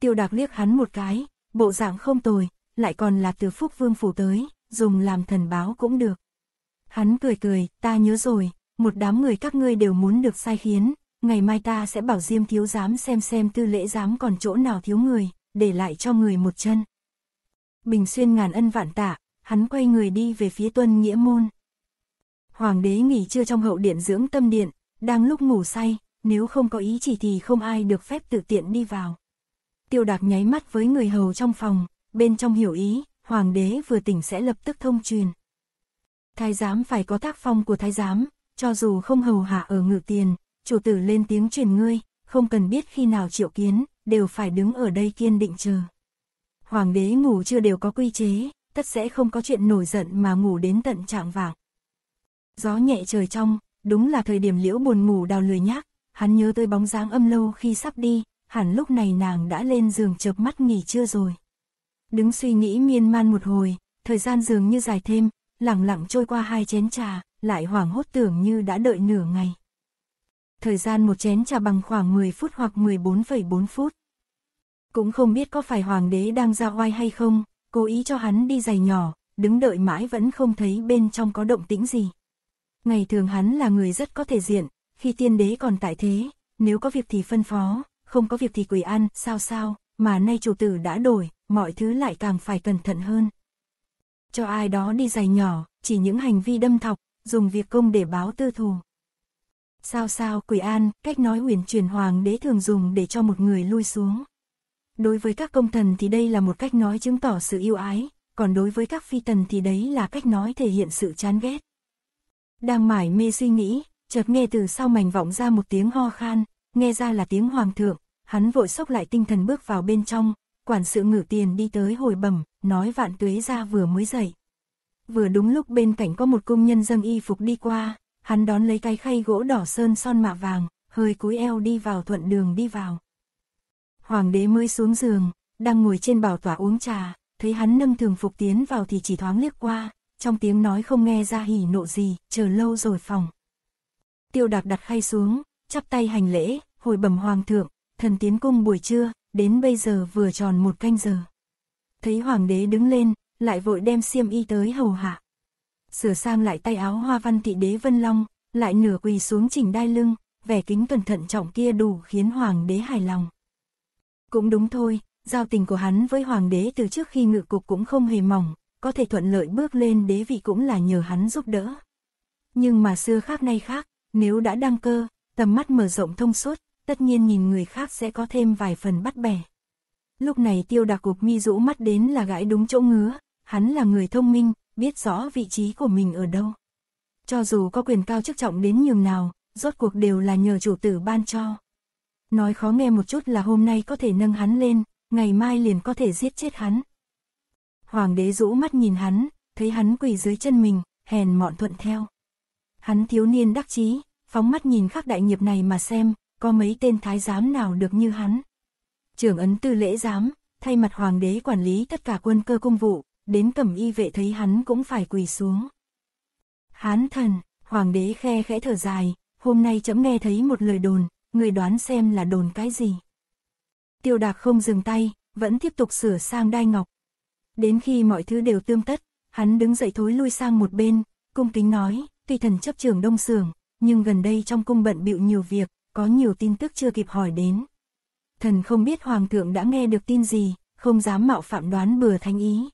Tiêu đạc liếc hắn một cái, bộ dạng không tồi, lại còn là từ phúc vương phủ tới, dùng làm thần báo cũng được. Hắn cười cười, ta nhớ rồi, một đám người các ngươi đều muốn được sai khiến, ngày mai ta sẽ bảo Diêm thiếu giám xem xem tư lễ giám còn chỗ nào thiếu người, để lại cho người một chân. Bình xuyên ngàn ân vạn tạ, hắn quay người đi về phía tuân nghĩa môn. Hoàng đế nghỉ trưa trong hậu điện dưỡng tâm điện, đang lúc ngủ say, nếu không có ý chỉ thì không ai được phép tự tiện đi vào. Tiêu đạc nháy mắt với người hầu trong phòng, bên trong hiểu ý, hoàng đế vừa tỉnh sẽ lập tức thông truyền. Thái giám phải có tác phong của thái giám, cho dù không hầu hạ ở ngự tiền, chủ tử lên tiếng truyền ngươi, không cần biết khi nào triệu kiến, đều phải đứng ở đây kiên định chờ. Hoàng đế ngủ chưa đều có quy chế, tất sẽ không có chuyện nổi giận mà ngủ đến tận trạng vàng Gió nhẹ trời trong, đúng là thời điểm liễu buồn ngủ đào lười nhác, hắn nhớ tới bóng dáng âm lâu khi sắp đi, hẳn lúc này nàng đã lên giường chợp mắt nghỉ chưa rồi. Đứng suy nghĩ miên man một hồi, thời gian dường như dài thêm, lặng lặng trôi qua hai chén trà, lại hoảng hốt tưởng như đã đợi nửa ngày thời gian một chén trà bằng khoảng 10 phút hoặc 14,4 phút. Cũng không biết có phải hoàng đế đang ra oai hay không, cố ý cho hắn đi giày nhỏ, đứng đợi mãi vẫn không thấy bên trong có động tĩnh gì. Ngày thường hắn là người rất có thể diện, khi tiên đế còn tại thế, nếu có việc thì phân phó, không có việc thì quỷ ăn, sao sao, mà nay chủ tử đã đổi, mọi thứ lại càng phải cẩn thận hơn. Cho ai đó đi giày nhỏ, chỉ những hành vi đâm thọc, dùng việc công để báo tư thù. Sao sao quỷ an, cách nói huyền truyền hoàng đế thường dùng để cho một người lui xuống. Đối với các công thần thì đây là một cách nói chứng tỏ sự yêu ái, còn đối với các phi tần thì đấy là cách nói thể hiện sự chán ghét. Đang mải mê suy nghĩ, chợt nghe từ sau mảnh vọng ra một tiếng ho khan, nghe ra là tiếng hoàng thượng, hắn vội sốc lại tinh thần bước vào bên trong, quản sự ngử tiền đi tới hồi bẩm, nói vạn tuế ra vừa mới dậy. Vừa đúng lúc bên cạnh có một công nhân dâng y phục đi qua, hắn đón lấy cái khay gỗ đỏ sơn son mạ vàng, hơi cúi eo đi vào thuận đường đi vào. Hoàng đế mới xuống giường, đang ngồi trên bảo tỏa uống trà, thấy hắn nâng thường phục tiến vào thì chỉ thoáng liếc qua, trong tiếng nói không nghe ra hỉ nộ gì, chờ lâu rồi phòng. Tiêu đạc đặt khay xuống, chắp tay hành lễ, hồi bẩm hoàng thượng, thần tiến cung buổi trưa, đến bây giờ vừa tròn một canh giờ. Thấy hoàng đế đứng lên, lại vội đem xiêm y tới hầu hạ sửa sang lại tay áo hoa văn tị đế Vân Long, lại nửa quỳ xuống chỉnh đai lưng, vẻ kính cẩn thận trọng kia đủ khiến hoàng đế hài lòng. Cũng đúng thôi, giao tình của hắn với hoàng đế từ trước khi ngự cục cũng không hề mỏng, có thể thuận lợi bước lên đế vị cũng là nhờ hắn giúp đỡ. Nhưng mà xưa khác nay khác, nếu đã đăng cơ, tầm mắt mở rộng thông suốt, tất nhiên nhìn người khác sẽ có thêm vài phần bắt bẻ. Lúc này tiêu đặc cục mi rũ mắt đến là gãi đúng chỗ ngứa, hắn là người thông minh, biết rõ vị trí của mình ở đâu. Cho dù có quyền cao chức trọng đến nhường nào, rốt cuộc đều là nhờ chủ tử ban cho. Nói khó nghe một chút là hôm nay có thể nâng hắn lên, ngày mai liền có thể giết chết hắn. Hoàng đế rũ mắt nhìn hắn, thấy hắn quỳ dưới chân mình, hèn mọn thuận theo. Hắn thiếu niên đắc chí, phóng mắt nhìn khắc đại nghiệp này mà xem, có mấy tên thái giám nào được như hắn. Trưởng ấn tư lễ giám, thay mặt hoàng đế quản lý tất cả quân cơ công vụ, đến cẩm y vệ thấy hắn cũng phải quỳ xuống. Hán thần, hoàng đế khe khẽ thở dài, hôm nay chấm nghe thấy một lời đồn, người đoán xem là đồn cái gì. Tiêu đạc không dừng tay, vẫn tiếp tục sửa sang đai ngọc. Đến khi mọi thứ đều tương tất, hắn đứng dậy thối lui sang một bên, cung kính nói, tuy thần chấp trường đông sường, nhưng gần đây trong cung bận bịu nhiều việc, có nhiều tin tức chưa kịp hỏi đến. Thần không biết hoàng thượng đã nghe được tin gì, không dám mạo phạm đoán bừa thanh ý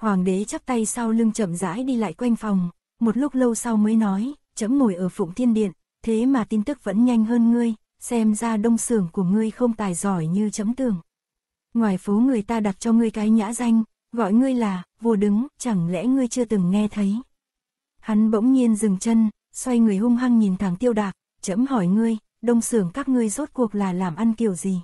hoàng đế chắp tay sau lưng chậm rãi đi lại quanh phòng, một lúc lâu sau mới nói, chấm ngồi ở phụng thiên điện, thế mà tin tức vẫn nhanh hơn ngươi, xem ra đông xưởng của ngươi không tài giỏi như chấm tưởng. Ngoài phố người ta đặt cho ngươi cái nhã danh, gọi ngươi là, vô đứng, chẳng lẽ ngươi chưa từng nghe thấy. Hắn bỗng nhiên dừng chân, xoay người hung hăng nhìn thẳng tiêu đạc, chấm hỏi ngươi, đông xưởng các ngươi rốt cuộc là làm ăn kiểu gì.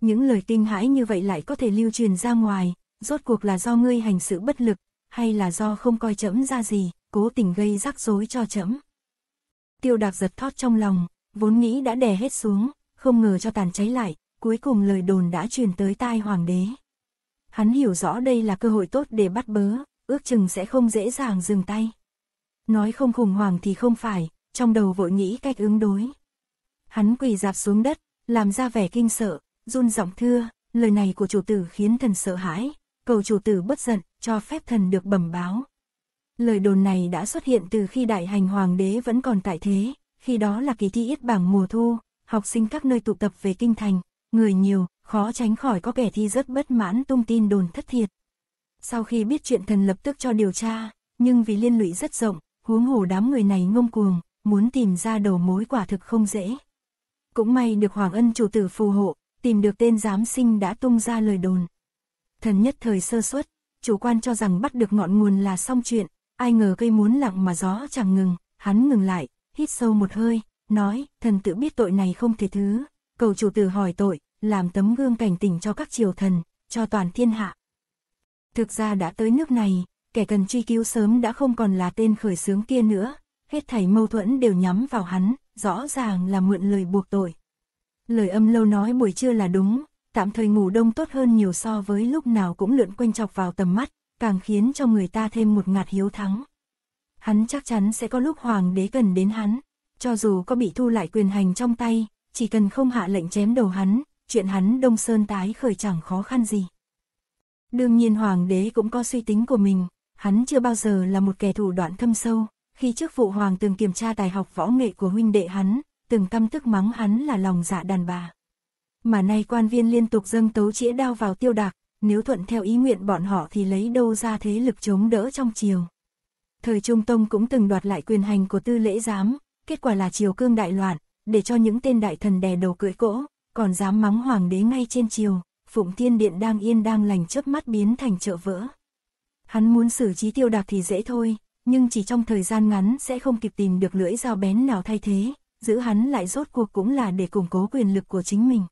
Những lời kinh hãi như vậy lại có thể lưu truyền ra ngoài, rốt cuộc là do ngươi hành sự bất lực, hay là do không coi chẫm ra gì, cố tình gây rắc rối cho chẫm. Tiêu đạc giật thót trong lòng, vốn nghĩ đã đè hết xuống, không ngờ cho tàn cháy lại, cuối cùng lời đồn đã truyền tới tai hoàng đế. Hắn hiểu rõ đây là cơ hội tốt để bắt bớ, ước chừng sẽ không dễ dàng dừng tay. Nói không khủng hoảng thì không phải, trong đầu vội nghĩ cách ứng đối. Hắn quỳ dạp xuống đất, làm ra vẻ kinh sợ, run giọng thưa, lời này của chủ tử khiến thần sợ hãi, cầu chủ tử bất giận, cho phép thần được bẩm báo. Lời đồn này đã xuất hiện từ khi đại hành hoàng đế vẫn còn tại thế, khi đó là kỳ thi yết bảng mùa thu, học sinh các nơi tụ tập về kinh thành, người nhiều, khó tránh khỏi có kẻ thi rất bất mãn tung tin đồn thất thiệt. Sau khi biết chuyện thần lập tức cho điều tra, nhưng vì liên lụy rất rộng, huống hồ đám người này ngông cuồng, muốn tìm ra đầu mối quả thực không dễ. Cũng may được Hoàng Ân chủ tử phù hộ, tìm được tên giám sinh đã tung ra lời đồn. Thần nhất thời sơ suất, chủ quan cho rằng bắt được ngọn nguồn là xong chuyện, ai ngờ cây muốn lặng mà gió chẳng ngừng, hắn ngừng lại, hít sâu một hơi, nói, thần tự biết tội này không thể thứ, cầu chủ tử hỏi tội, làm tấm gương cảnh tỉnh cho các triều thần, cho toàn thiên hạ. Thực ra đã tới nước này, kẻ cần truy cứu sớm đã không còn là tên khởi sướng kia nữa, hết thảy mâu thuẫn đều nhắm vào hắn, rõ ràng là mượn lời buộc tội. Lời âm lâu nói buổi trưa là đúng, tạm thời ngủ đông tốt hơn nhiều so với lúc nào cũng lượn quanh chọc vào tầm mắt, càng khiến cho người ta thêm một ngạt hiếu thắng. Hắn chắc chắn sẽ có lúc hoàng đế cần đến hắn, cho dù có bị thu lại quyền hành trong tay, chỉ cần không hạ lệnh chém đầu hắn, chuyện hắn đông sơn tái khởi chẳng khó khăn gì. Đương nhiên hoàng đế cũng có suy tính của mình, hắn chưa bao giờ là một kẻ thủ đoạn thâm sâu, khi trước vụ hoàng từng kiểm tra tài học võ nghệ của huynh đệ hắn, từng căm tức mắng hắn là lòng dạ đàn bà mà nay quan viên liên tục dâng tấu chĩa đao vào tiêu đạc, nếu thuận theo ý nguyện bọn họ thì lấy đâu ra thế lực chống đỡ trong triều. Thời Trung Tông cũng từng đoạt lại quyền hành của tư lễ giám, kết quả là triều cương đại loạn, để cho những tên đại thần đè đầu cưỡi cỗ, còn dám mắng hoàng đế ngay trên triều, Phụng Thiên Điện đang yên đang lành chớp mắt biến thành chợ vỡ. Hắn muốn xử trí tiêu đạc thì dễ thôi, nhưng chỉ trong thời gian ngắn sẽ không kịp tìm được lưỡi dao bén nào thay thế, giữ hắn lại rốt cuộc cũng là để củng cố quyền lực của chính mình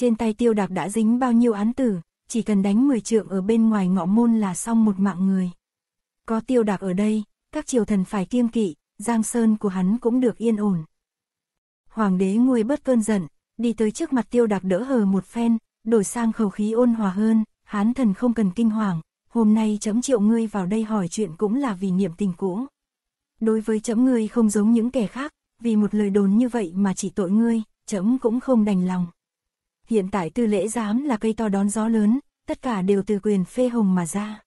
trên tay tiêu đạc đã dính bao nhiêu án tử, chỉ cần đánh 10 trượng ở bên ngoài ngọ môn là xong một mạng người. Có tiêu đạc ở đây, các triều thần phải kiêng kỵ, giang sơn của hắn cũng được yên ổn. Hoàng đế nguôi bớt cơn giận, đi tới trước mặt tiêu đạc đỡ hờ một phen, đổi sang khẩu khí ôn hòa hơn, hán thần không cần kinh hoàng, hôm nay chấm triệu ngươi vào đây hỏi chuyện cũng là vì niệm tình cũ. Đối với chấm ngươi không giống những kẻ khác, vì một lời đồn như vậy mà chỉ tội ngươi, chấm cũng không đành lòng hiện tại tư lễ giám là cây to đón gió lớn, tất cả đều từ quyền phê hồng mà ra.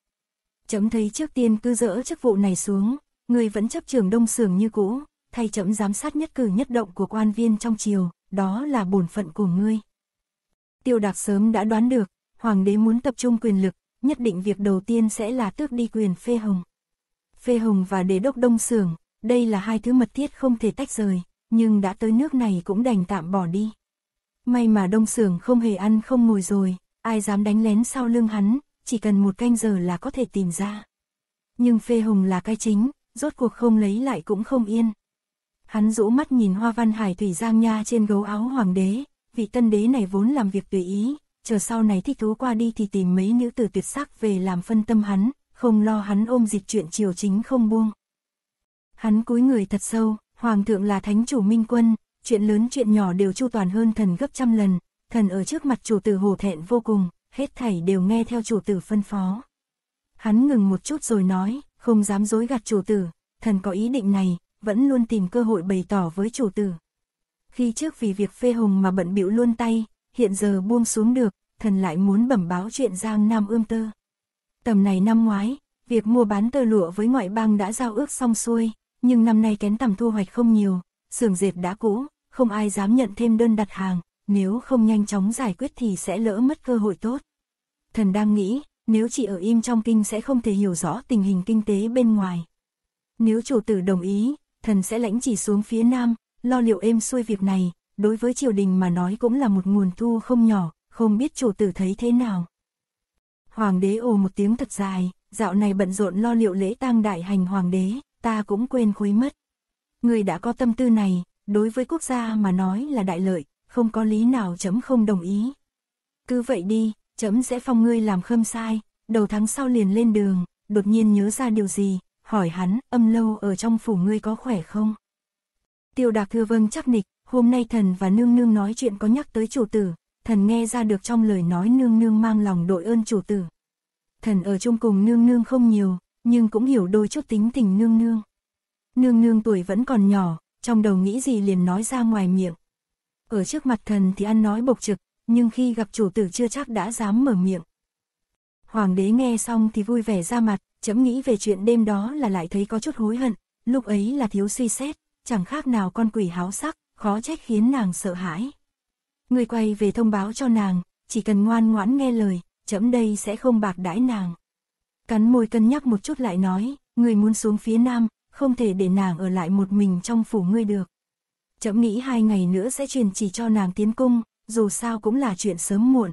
Chấm thấy trước tiên cứ dỡ chức vụ này xuống, người vẫn chấp trường đông sường như cũ, thay chấm giám sát nhất cử nhất động của quan viên trong triều, đó là bổn phận của ngươi. Tiêu Đạc sớm đã đoán được, hoàng đế muốn tập trung quyền lực, nhất định việc đầu tiên sẽ là tước đi quyền phê hồng. Phê hồng và đế đốc đông sưởng, đây là hai thứ mật thiết không thể tách rời, nhưng đã tới nước này cũng đành tạm bỏ đi. May mà đông sưởng không hề ăn không ngồi rồi, ai dám đánh lén sau lưng hắn, chỉ cần một canh giờ là có thể tìm ra. Nhưng phê hùng là cái chính, rốt cuộc không lấy lại cũng không yên. Hắn rũ mắt nhìn hoa văn hải thủy giang nha trên gấu áo hoàng đế, vị tân đế này vốn làm việc tùy ý, chờ sau này thích thú qua đi thì tìm mấy nữ tử tuyệt sắc về làm phân tâm hắn, không lo hắn ôm dịch chuyện triều chính không buông. Hắn cúi người thật sâu, hoàng thượng là thánh chủ minh quân, chuyện lớn chuyện nhỏ đều chu toàn hơn thần gấp trăm lần, thần ở trước mặt chủ tử hổ thẹn vô cùng, hết thảy đều nghe theo chủ tử phân phó. Hắn ngừng một chút rồi nói, không dám dối gạt chủ tử, thần có ý định này, vẫn luôn tìm cơ hội bày tỏ với chủ tử. Khi trước vì việc phê hùng mà bận bịu luôn tay, hiện giờ buông xuống được, thần lại muốn bẩm báo chuyện Giang Nam Ươm Tơ. Tầm này năm ngoái, việc mua bán tơ lụa với ngoại bang đã giao ước xong xuôi, nhưng năm nay kén tầm thu hoạch không nhiều, xưởng dệt đã cũ, không ai dám nhận thêm đơn đặt hàng, nếu không nhanh chóng giải quyết thì sẽ lỡ mất cơ hội tốt. Thần đang nghĩ, nếu chị ở im trong kinh sẽ không thể hiểu rõ tình hình kinh tế bên ngoài. Nếu chủ tử đồng ý, thần sẽ lãnh chỉ xuống phía nam, lo liệu êm xuôi việc này, đối với triều đình mà nói cũng là một nguồn thu không nhỏ, không biết chủ tử thấy thế nào. Hoàng đế ồ một tiếng thật dài, dạo này bận rộn lo liệu lễ tang đại hành hoàng đế, ta cũng quên khuấy mất. Người đã có tâm tư này, đối với quốc gia mà nói là đại lợi, không có lý nào chấm không đồng ý. Cứ vậy đi, chấm sẽ phong ngươi làm khâm sai, đầu tháng sau liền lên đường, đột nhiên nhớ ra điều gì, hỏi hắn, âm lâu ở trong phủ ngươi có khỏe không? Tiêu đạc thưa vâng chắc nịch, hôm nay thần và nương nương nói chuyện có nhắc tới chủ tử, thần nghe ra được trong lời nói nương nương mang lòng đội ơn chủ tử. Thần ở chung cùng nương nương không nhiều, nhưng cũng hiểu đôi chút tính tình nương nương. Nương nương tuổi vẫn còn nhỏ, trong đầu nghĩ gì liền nói ra ngoài miệng. Ở trước mặt thần thì ăn nói bộc trực, nhưng khi gặp chủ tử chưa chắc đã dám mở miệng. Hoàng đế nghe xong thì vui vẻ ra mặt, chấm nghĩ về chuyện đêm đó là lại thấy có chút hối hận, lúc ấy là thiếu suy xét, chẳng khác nào con quỷ háo sắc, khó trách khiến nàng sợ hãi. Người quay về thông báo cho nàng, chỉ cần ngoan ngoãn nghe lời, chấm đây sẽ không bạc đãi nàng. Cắn môi cân nhắc một chút lại nói, người muốn xuống phía nam, không thể để nàng ở lại một mình trong phủ ngươi được. Chậm nghĩ hai ngày nữa sẽ truyền chỉ cho nàng tiến cung, dù sao cũng là chuyện sớm muộn.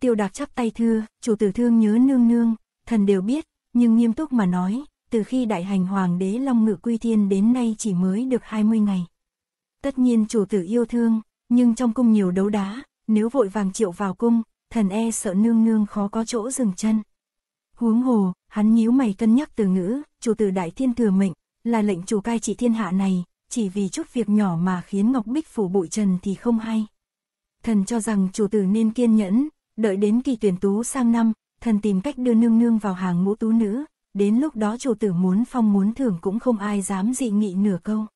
Tiêu đạc chắp tay thưa, chủ tử thương nhớ nương nương, thần đều biết, nhưng nghiêm túc mà nói, từ khi đại hành hoàng đế Long Ngự Quy Thiên đến nay chỉ mới được 20 ngày. Tất nhiên chủ tử yêu thương, nhưng trong cung nhiều đấu đá, nếu vội vàng triệu vào cung, thần e sợ nương nương khó có chỗ dừng chân. Huống hồ, Hắn nhíu mày cân nhắc từ ngữ, chủ tử đại thiên thừa mệnh, là lệnh chủ cai trị thiên hạ này, chỉ vì chút việc nhỏ mà khiến Ngọc Bích phủ bụi trần thì không hay. Thần cho rằng chủ tử nên kiên nhẫn, đợi đến kỳ tuyển tú sang năm, thần tìm cách đưa nương nương vào hàng ngũ tú nữ, đến lúc đó chủ tử muốn phong muốn thưởng cũng không ai dám dị nghị nửa câu.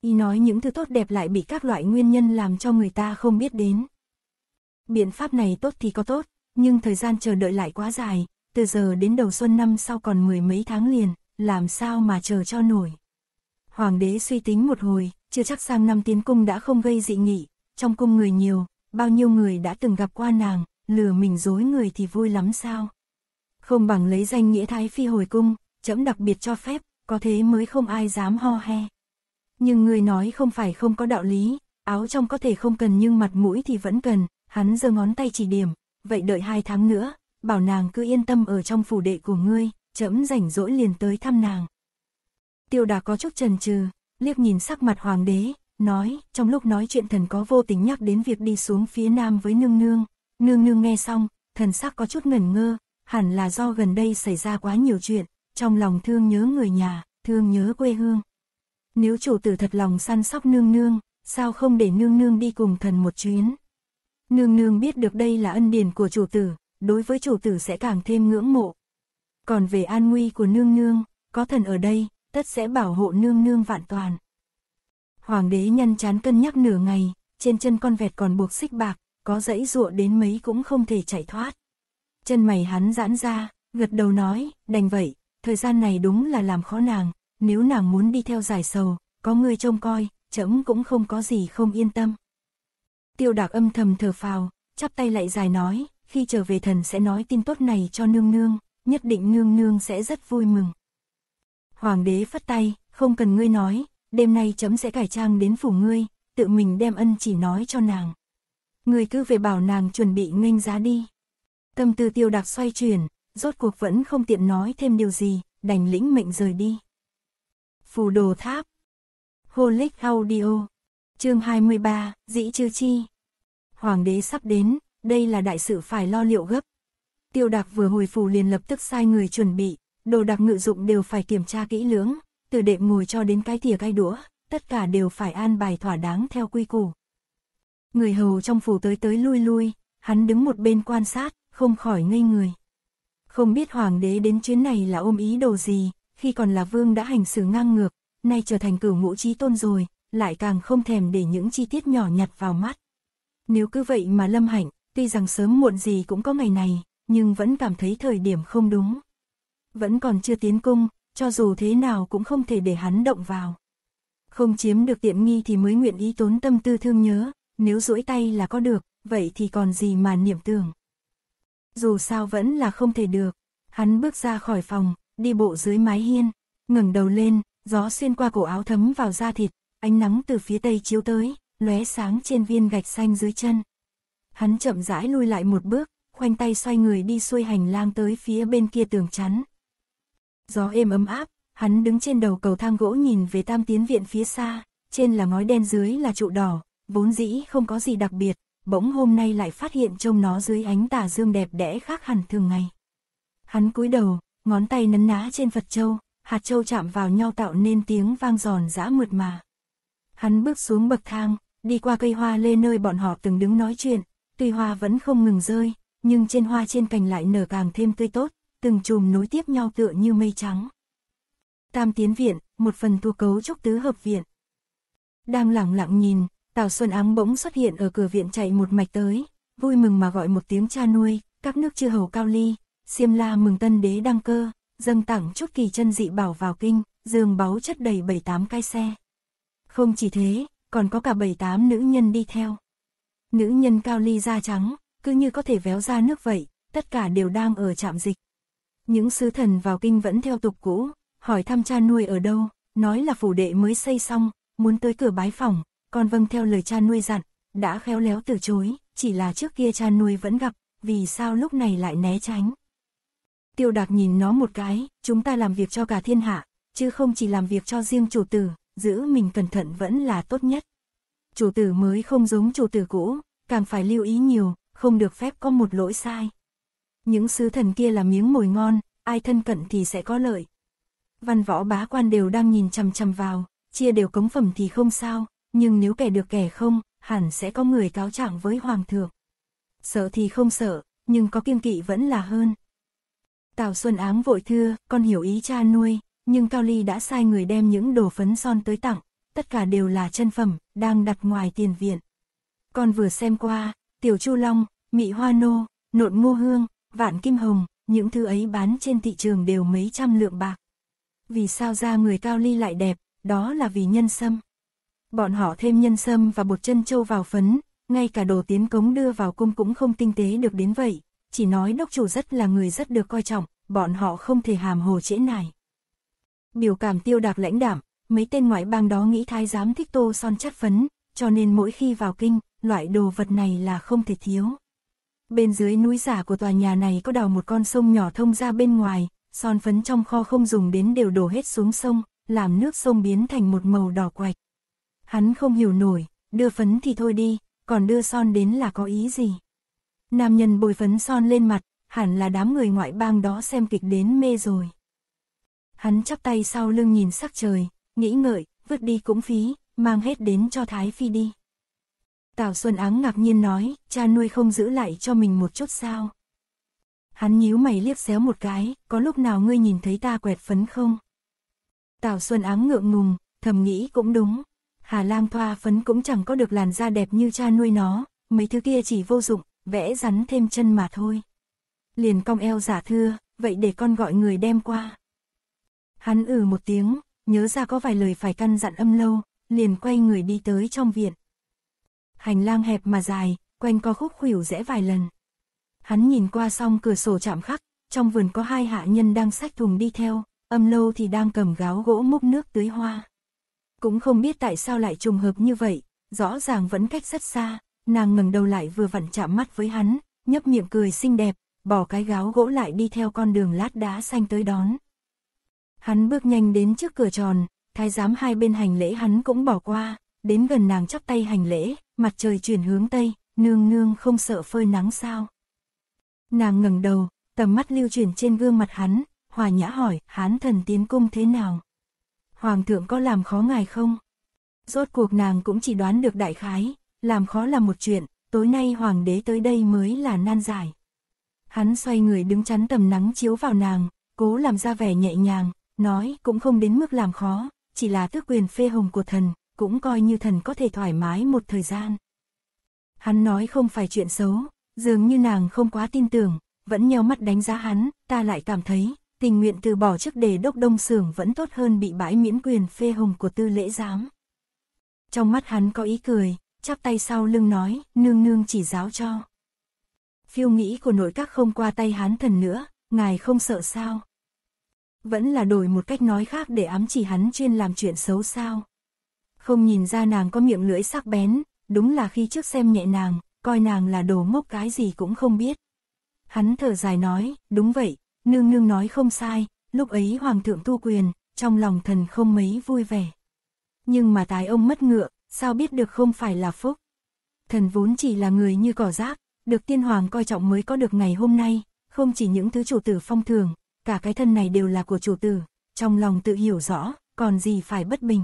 Y nói những thứ tốt đẹp lại bị các loại nguyên nhân làm cho người ta không biết đến. Biện pháp này tốt thì có tốt, nhưng thời gian chờ đợi lại quá dài, từ giờ đến đầu xuân năm sau còn mười mấy tháng liền, làm sao mà chờ cho nổi. Hoàng đế suy tính một hồi, chưa chắc sang năm tiến cung đã không gây dị nghị, trong cung người nhiều, bao nhiêu người đã từng gặp qua nàng, lừa mình dối người thì vui lắm sao. Không bằng lấy danh nghĩa thái phi hồi cung, chấm đặc biệt cho phép, có thế mới không ai dám ho he. Nhưng người nói không phải không có đạo lý, áo trong có thể không cần nhưng mặt mũi thì vẫn cần, hắn giơ ngón tay chỉ điểm, vậy đợi hai tháng nữa, bảo nàng cứ yên tâm ở trong phủ đệ của ngươi, chấm rảnh rỗi liền tới thăm nàng. Tiêu đà có chút chần chừ, liếc nhìn sắc mặt hoàng đế, nói, trong lúc nói chuyện thần có vô tình nhắc đến việc đi xuống phía nam với nương nương, nương nương nghe xong, thần sắc có chút ngẩn ngơ, hẳn là do gần đây xảy ra quá nhiều chuyện, trong lòng thương nhớ người nhà, thương nhớ quê hương. Nếu chủ tử thật lòng săn sóc nương nương, sao không để nương nương đi cùng thần một chuyến? Nương nương biết được đây là ân điển của chủ tử, đối với chủ tử sẽ càng thêm ngưỡng mộ. Còn về an nguy của nương nương, có thần ở đây, tất sẽ bảo hộ nương nương vạn toàn. Hoàng đế nhăn chán cân nhắc nửa ngày, trên chân con vẹt còn buộc xích bạc, có dãy ruộng đến mấy cũng không thể chạy thoát. Chân mày hắn giãn ra, gật đầu nói, đành vậy, thời gian này đúng là làm khó nàng, nếu nàng muốn đi theo giải sầu, có người trông coi, chấm cũng không có gì không yên tâm. Tiêu đạc âm thầm thở phào, chắp tay lại dài nói, khi trở về thần sẽ nói tin tốt này cho nương nương, nhất định nương nương sẽ rất vui mừng. Hoàng đế phất tay, không cần ngươi nói, đêm nay chấm sẽ cải trang đến phủ ngươi, tự mình đem ân chỉ nói cho nàng. Ngươi cứ về bảo nàng chuẩn bị nghênh giá đi. Tâm tư tiêu đặc xoay chuyển, rốt cuộc vẫn không tiện nói thêm điều gì, đành lĩnh mệnh rời đi. Phù đồ tháp Holic Audio Chương 23, Dĩ Chư Chi Hoàng đế sắp đến, đây là đại sự phải lo liệu gấp. Tiêu Đạc vừa hồi phù liền lập tức sai người chuẩn bị, đồ đạc ngự dụng đều phải kiểm tra kỹ lưỡng, từ đệm ngồi cho đến cái thìa cái đũa, tất cả đều phải an bài thỏa đáng theo quy củ. Người hầu trong phủ tới tới lui lui, hắn đứng một bên quan sát, không khỏi ngây người. Không biết hoàng đế đến chuyến này là ôm ý đồ gì, khi còn là vương đã hành xử ngang ngược, nay trở thành cửu ngũ trí tôn rồi, lại càng không thèm để những chi tiết nhỏ nhặt vào mắt. Nếu cứ vậy mà Lâm Hạnh, Tuy rằng sớm muộn gì cũng có ngày này, nhưng vẫn cảm thấy thời điểm không đúng. Vẫn còn chưa tiến cung, cho dù thế nào cũng không thể để hắn động vào. Không chiếm được tiện nghi thì mới nguyện ý tốn tâm tư thương nhớ, nếu duỗi tay là có được, vậy thì còn gì mà niệm tưởng. Dù sao vẫn là không thể được, hắn bước ra khỏi phòng, đi bộ dưới mái hiên, ngẩng đầu lên, gió xuyên qua cổ áo thấm vào da thịt, ánh nắng từ phía tây chiếu tới, lóe sáng trên viên gạch xanh dưới chân. Hắn chậm rãi lui lại một bước, khoanh tay xoay người đi xuôi hành lang tới phía bên kia tường chắn. Gió êm ấm áp, hắn đứng trên đầu cầu thang gỗ nhìn về tam tiến viện phía xa, trên là ngói đen dưới là trụ đỏ, vốn dĩ không có gì đặc biệt, bỗng hôm nay lại phát hiện trông nó dưới ánh tà dương đẹp đẽ khác hẳn thường ngày. Hắn cúi đầu, ngón tay nấn ná trên Phật Châu, hạt châu chạm vào nhau tạo nên tiếng vang giòn giã mượt mà. Hắn bước xuống bậc thang, đi qua cây hoa lê nơi bọn họ từng đứng nói chuyện, Tuy hoa vẫn không ngừng rơi, nhưng trên hoa trên cành lại nở càng thêm tươi tốt, từng chùm nối tiếp nhau tựa như mây trắng. Tam tiến viện, một phần thu cấu trúc tứ hợp viện. Đang lẳng lặng nhìn, Tào Xuân áng bỗng xuất hiện ở cửa viện chạy một mạch tới, vui mừng mà gọi một tiếng cha nuôi, các nước chư hầu cao ly, xiêm la mừng tân đế đăng cơ, dâng tặng chút kỳ chân dị bảo vào kinh, giường báu chất đầy bảy tám cái xe. Không chỉ thế, còn có cả bảy tám nữ nhân đi theo. Nữ nhân cao ly da trắng, cứ như có thể véo ra nước vậy, tất cả đều đang ở trạm dịch. Những sứ thần vào kinh vẫn theo tục cũ, hỏi thăm cha nuôi ở đâu, nói là phủ đệ mới xây xong, muốn tới cửa bái phòng, còn vâng theo lời cha nuôi dặn, đã khéo léo từ chối, chỉ là trước kia cha nuôi vẫn gặp, vì sao lúc này lại né tránh. Tiêu đạc nhìn nó một cái, chúng ta làm việc cho cả thiên hạ, chứ không chỉ làm việc cho riêng chủ tử, giữ mình cẩn thận vẫn là tốt nhất chủ tử mới không giống chủ tử cũ, càng phải lưu ý nhiều, không được phép có một lỗi sai. Những sứ thần kia là miếng mồi ngon, ai thân cận thì sẽ có lợi. Văn võ bá quan đều đang nhìn chằm chằm vào, chia đều cống phẩm thì không sao, nhưng nếu kẻ được kẻ không, hẳn sẽ có người cáo trạng với hoàng thượng. Sợ thì không sợ, nhưng có kiêng kỵ vẫn là hơn. Tào Xuân Áng vội thưa, con hiểu ý cha nuôi, nhưng Cao Ly đã sai người đem những đồ phấn son tới tặng, tất cả đều là chân phẩm, đang đặt ngoài tiền viện. Con vừa xem qua, Tiểu Chu Long, Mị Hoa Nô, Nộn Ngô Hương, Vạn Kim Hồng, những thứ ấy bán trên thị trường đều mấy trăm lượng bạc. Vì sao da người cao ly lại đẹp, đó là vì nhân sâm. Bọn họ thêm nhân sâm và bột chân châu vào phấn, ngay cả đồ tiến cống đưa vào cung cũng không tinh tế được đến vậy, chỉ nói đốc chủ rất là người rất được coi trọng, bọn họ không thể hàm hồ trễ này. Biểu cảm tiêu đạc lãnh đảm, mấy tên ngoại bang đó nghĩ thái giám thích tô son chất phấn, cho nên mỗi khi vào kinh, loại đồ vật này là không thể thiếu. Bên dưới núi giả của tòa nhà này có đào một con sông nhỏ thông ra bên ngoài, son phấn trong kho không dùng đến đều đổ hết xuống sông, làm nước sông biến thành một màu đỏ quạch. Hắn không hiểu nổi, đưa phấn thì thôi đi, còn đưa son đến là có ý gì. Nam nhân bôi phấn son lên mặt, hẳn là đám người ngoại bang đó xem kịch đến mê rồi. Hắn chắp tay sau lưng nhìn sắc trời, nghĩ ngợi, vứt đi cũng phí, mang hết đến cho Thái Phi đi. Tào Xuân Áng ngạc nhiên nói, cha nuôi không giữ lại cho mình một chút sao. Hắn nhíu mày liếc xéo một cái, có lúc nào ngươi nhìn thấy ta quẹt phấn không? Tào Xuân Áng ngượng ngùng, thầm nghĩ cũng đúng. Hà Lam thoa phấn cũng chẳng có được làn da đẹp như cha nuôi nó, mấy thứ kia chỉ vô dụng, vẽ rắn thêm chân mà thôi. Liền cong eo giả thưa, vậy để con gọi người đem qua. Hắn ử ừ một tiếng, nhớ ra có vài lời phải căn dặn âm lâu, liền quay người đi tới trong viện. Hành lang hẹp mà dài, quanh co khúc khuỷu rẽ vài lần. Hắn nhìn qua xong cửa sổ chạm khắc, trong vườn có hai hạ nhân đang xách thùng đi theo, âm lâu thì đang cầm gáo gỗ múc nước tưới hoa. Cũng không biết tại sao lại trùng hợp như vậy, rõ ràng vẫn cách rất xa, nàng ngẩng đầu lại vừa vặn chạm mắt với hắn, nhấp miệng cười xinh đẹp, bỏ cái gáo gỗ lại đi theo con đường lát đá xanh tới đón. Hắn bước nhanh đến trước cửa tròn, thái giám hai bên hành lễ hắn cũng bỏ qua, đến gần nàng chắp tay hành lễ, mặt trời chuyển hướng tây, nương nương không sợ phơi nắng sao. Nàng ngẩng đầu, tầm mắt lưu chuyển trên gương mặt hắn, hòa nhã hỏi, hán thần tiến cung thế nào? Hoàng thượng có làm khó ngài không? Rốt cuộc nàng cũng chỉ đoán được đại khái, làm khó là một chuyện, tối nay hoàng đế tới đây mới là nan giải. Hắn xoay người đứng chắn tầm nắng chiếu vào nàng, cố làm ra vẻ nhẹ nhàng, nói cũng không đến mức làm khó, chỉ là tước quyền phê hồng của thần, cũng coi như thần có thể thoải mái một thời gian. Hắn nói không phải chuyện xấu, dường như nàng không quá tin tưởng, vẫn nheo mắt đánh giá hắn, ta lại cảm thấy, tình nguyện từ bỏ chức đề đốc đông sưởng vẫn tốt hơn bị bãi miễn quyền phê hồng của tư lễ giám. Trong mắt hắn có ý cười, chắp tay sau lưng nói, nương nương chỉ giáo cho. Phiêu nghĩ của nội các không qua tay hắn thần nữa, ngài không sợ sao. Vẫn là đổi một cách nói khác để ám chỉ hắn chuyên làm chuyện xấu sao. Không nhìn ra nàng có miệng lưỡi sắc bén, đúng là khi trước xem nhẹ nàng, coi nàng là đồ ngốc cái gì cũng không biết. Hắn thở dài nói, đúng vậy, nương nương nói không sai, lúc ấy hoàng thượng tu quyền, trong lòng thần không mấy vui vẻ. Nhưng mà tài ông mất ngựa, sao biết được không phải là phúc. Thần vốn chỉ là người như cỏ rác, được tiên hoàng coi trọng mới có được ngày hôm nay, không chỉ những thứ chủ tử phong thường, cả cái thân này đều là của chủ tử, trong lòng tự hiểu rõ, còn gì phải bất bình.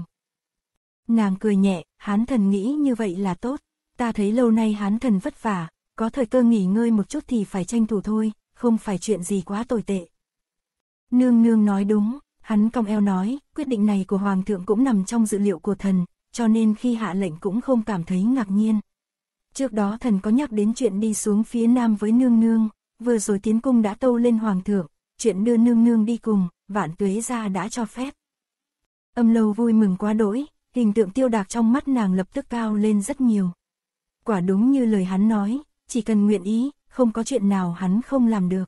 Nàng cười nhẹ, hán thần nghĩ như vậy là tốt, ta thấy lâu nay hán thần vất vả, có thời cơ nghỉ ngơi một chút thì phải tranh thủ thôi, không phải chuyện gì quá tồi tệ. Nương nương nói đúng, hắn cong eo nói, quyết định này của hoàng thượng cũng nằm trong dự liệu của thần, cho nên khi hạ lệnh cũng không cảm thấy ngạc nhiên. Trước đó thần có nhắc đến chuyện đi xuống phía nam với nương nương, vừa rồi tiến cung đã tâu lên hoàng thượng, chuyện đưa nương nương đi cùng, vạn tuế ra đã cho phép. Âm lâu vui mừng quá đỗi, hình tượng tiêu đạc trong mắt nàng lập tức cao lên rất nhiều. Quả đúng như lời hắn nói, chỉ cần nguyện ý, không có chuyện nào hắn không làm được.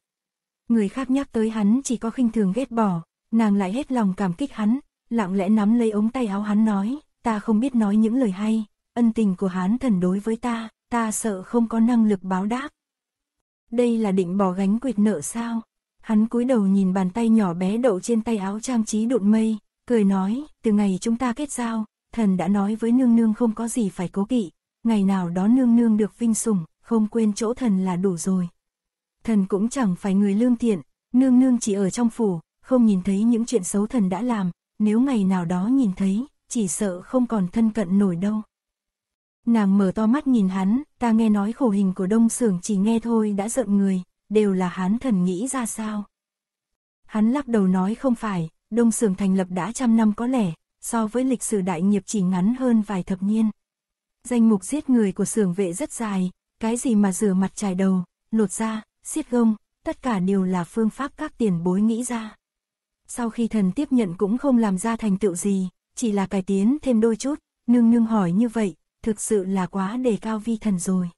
Người khác nhắc tới hắn chỉ có khinh thường ghét bỏ, nàng lại hết lòng cảm kích hắn, lặng lẽ nắm lấy ống tay áo hắn nói, ta không biết nói những lời hay, ân tình của hắn thần đối với ta, ta sợ không có năng lực báo đáp. Đây là định bỏ gánh quyệt nợ sao? Hắn cúi đầu nhìn bàn tay nhỏ bé đậu trên tay áo trang trí đụn mây, cười nói, từ ngày chúng ta kết giao, thần đã nói với nương nương không có gì phải cố kỵ, ngày nào đó nương nương được vinh sủng, không quên chỗ thần là đủ rồi. Thần cũng chẳng phải người lương thiện, nương nương chỉ ở trong phủ, không nhìn thấy những chuyện xấu thần đã làm, nếu ngày nào đó nhìn thấy, chỉ sợ không còn thân cận nổi đâu. Nàng mở to mắt nhìn hắn, ta nghe nói khổ hình của đông sưởng chỉ nghe thôi đã giận người, đều là hán thần nghĩ ra sao? Hắn lắc đầu nói không phải, Đông sường thành lập đã trăm năm có lẻ, so với lịch sử đại nghiệp chỉ ngắn hơn vài thập niên. Danh mục giết người của sường vệ rất dài, cái gì mà rửa mặt chải đầu, lột da, xiết gông, tất cả đều là phương pháp các tiền bối nghĩ ra. Sau khi thần tiếp nhận cũng không làm ra thành tựu gì, chỉ là cải tiến thêm đôi chút, nương nương hỏi như vậy, thực sự là quá đề cao vi thần rồi.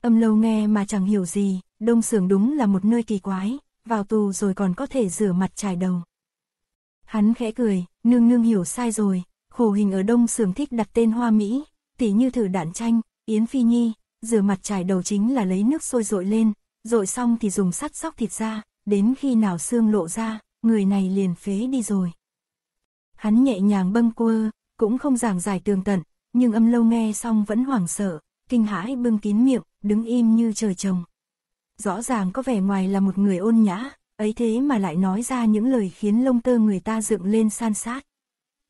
Âm lâu nghe mà chẳng hiểu gì, Đông sường đúng là một nơi kỳ quái, vào tù rồi còn có thể rửa mặt trải đầu. Hắn khẽ cười, nương nương hiểu sai rồi, khổ hình ở Đông sường thích đặt tên hoa Mỹ, tỉ như thử đạn chanh, yến phi nhi, rửa mặt trải đầu chính là lấy nước sôi rội lên, rội xong thì dùng sắt sóc thịt ra, đến khi nào xương lộ ra, người này liền phế đi rồi. Hắn nhẹ nhàng bâng quơ, cũng không giảng giải tường tận, nhưng âm lâu nghe xong vẫn hoảng sợ, kinh hãi bưng kín miệng, đứng im như trời trồng rõ ràng có vẻ ngoài là một người ôn nhã, ấy thế mà lại nói ra những lời khiến lông tơ người ta dựng lên san sát.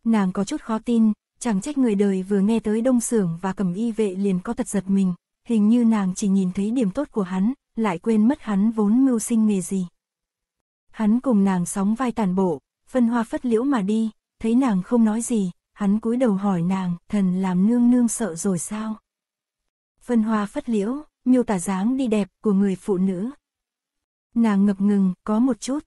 Nàng có chút khó tin, chẳng trách người đời vừa nghe tới đông sưởng và cầm y vệ liền có thật giật mình, hình như nàng chỉ nhìn thấy điểm tốt của hắn, lại quên mất hắn vốn mưu sinh nghề gì. Hắn cùng nàng sóng vai tàn bộ, phân hoa phất liễu mà đi, thấy nàng không nói gì, hắn cúi đầu hỏi nàng, thần làm nương nương sợ rồi sao? Phân hoa phất liễu, miêu tả dáng đi đẹp của người phụ nữ. Nàng ngập ngừng, có một chút.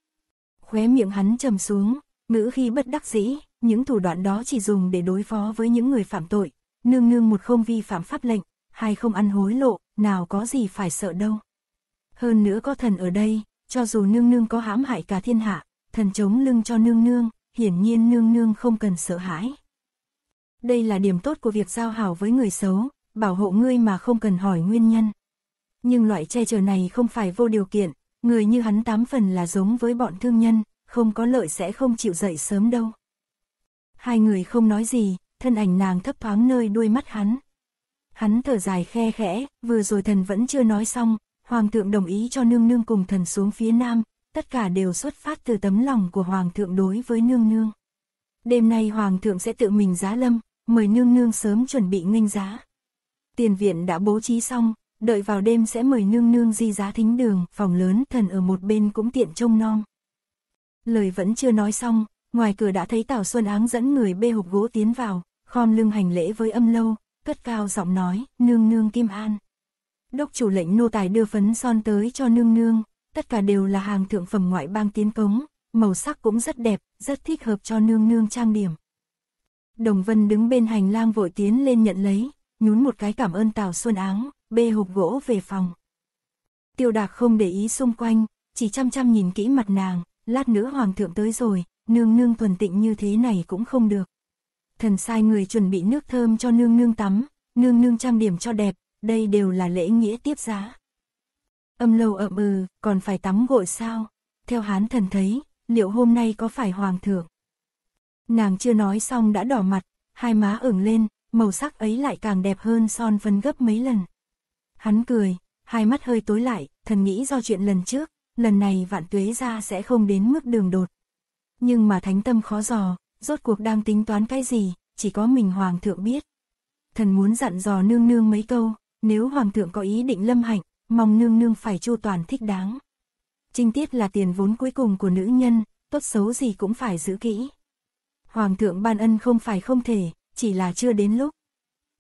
Khóe miệng hắn trầm xuống, ngữ khi bất đắc dĩ, những thủ đoạn đó chỉ dùng để đối phó với những người phạm tội. Nương nương một không vi phạm pháp lệnh, hay không ăn hối lộ, nào có gì phải sợ đâu. Hơn nữa có thần ở đây, cho dù nương nương có hãm hại cả thiên hạ, thần chống lưng cho nương nương, hiển nhiên nương nương không cần sợ hãi. Đây là điểm tốt của việc giao hảo với người xấu, bảo hộ ngươi mà không cần hỏi nguyên nhân nhưng loại che chở này không phải vô điều kiện, người như hắn tám phần là giống với bọn thương nhân, không có lợi sẽ không chịu dậy sớm đâu. Hai người không nói gì, thân ảnh nàng thấp thoáng nơi đuôi mắt hắn. Hắn thở dài khe khẽ, vừa rồi thần vẫn chưa nói xong, hoàng thượng đồng ý cho nương nương cùng thần xuống phía nam, tất cả đều xuất phát từ tấm lòng của hoàng thượng đối với nương nương. Đêm nay hoàng thượng sẽ tự mình giá lâm, mời nương nương sớm chuẩn bị nghênh giá. Tiền viện đã bố trí xong, đợi vào đêm sẽ mời nương nương di giá thính đường, phòng lớn, thần ở một bên cũng tiện trông nom. Lời vẫn chưa nói xong, ngoài cửa đã thấy Tào Xuân Áng dẫn người bê hộp gỗ tiến vào, khom lưng hành lễ với âm lâu, cất cao giọng nói, nương nương Kim An. Đốc chủ lệnh nô tài đưa phấn son tới cho nương nương, tất cả đều là hàng thượng phẩm ngoại bang tiến cống, màu sắc cũng rất đẹp, rất thích hợp cho nương nương trang điểm. Đồng Vân đứng bên hành lang vội tiến lên nhận lấy, nhún một cái cảm ơn Tào Xuân Áng, bê hộp gỗ về phòng. Tiêu Đạc không để ý xung quanh, chỉ chăm chăm nhìn kỹ mặt nàng, lát nữa hoàng thượng tới rồi, nương nương thuần tịnh như thế này cũng không được. Thần sai người chuẩn bị nước thơm cho nương nương tắm, nương nương trang điểm cho đẹp, đây đều là lễ nghĩa tiếp giá. Âm lâu ậm ừ, còn phải tắm gội sao? Theo hán thần thấy, liệu hôm nay có phải hoàng thượng? Nàng chưa nói xong đã đỏ mặt, hai má ửng lên, màu sắc ấy lại càng đẹp hơn son phấn gấp mấy lần. Hắn cười, hai mắt hơi tối lại, thần nghĩ do chuyện lần trước, lần này vạn tuế ra sẽ không đến mức đường đột. Nhưng mà thánh tâm khó dò, rốt cuộc đang tính toán cái gì, chỉ có mình hoàng thượng biết. Thần muốn dặn dò nương nương mấy câu, nếu hoàng thượng có ý định lâm hạnh, mong nương nương phải chu toàn thích đáng. Trinh tiết là tiền vốn cuối cùng của nữ nhân, tốt xấu gì cũng phải giữ kỹ. Hoàng thượng ban ân không phải không thể, chỉ là chưa đến lúc.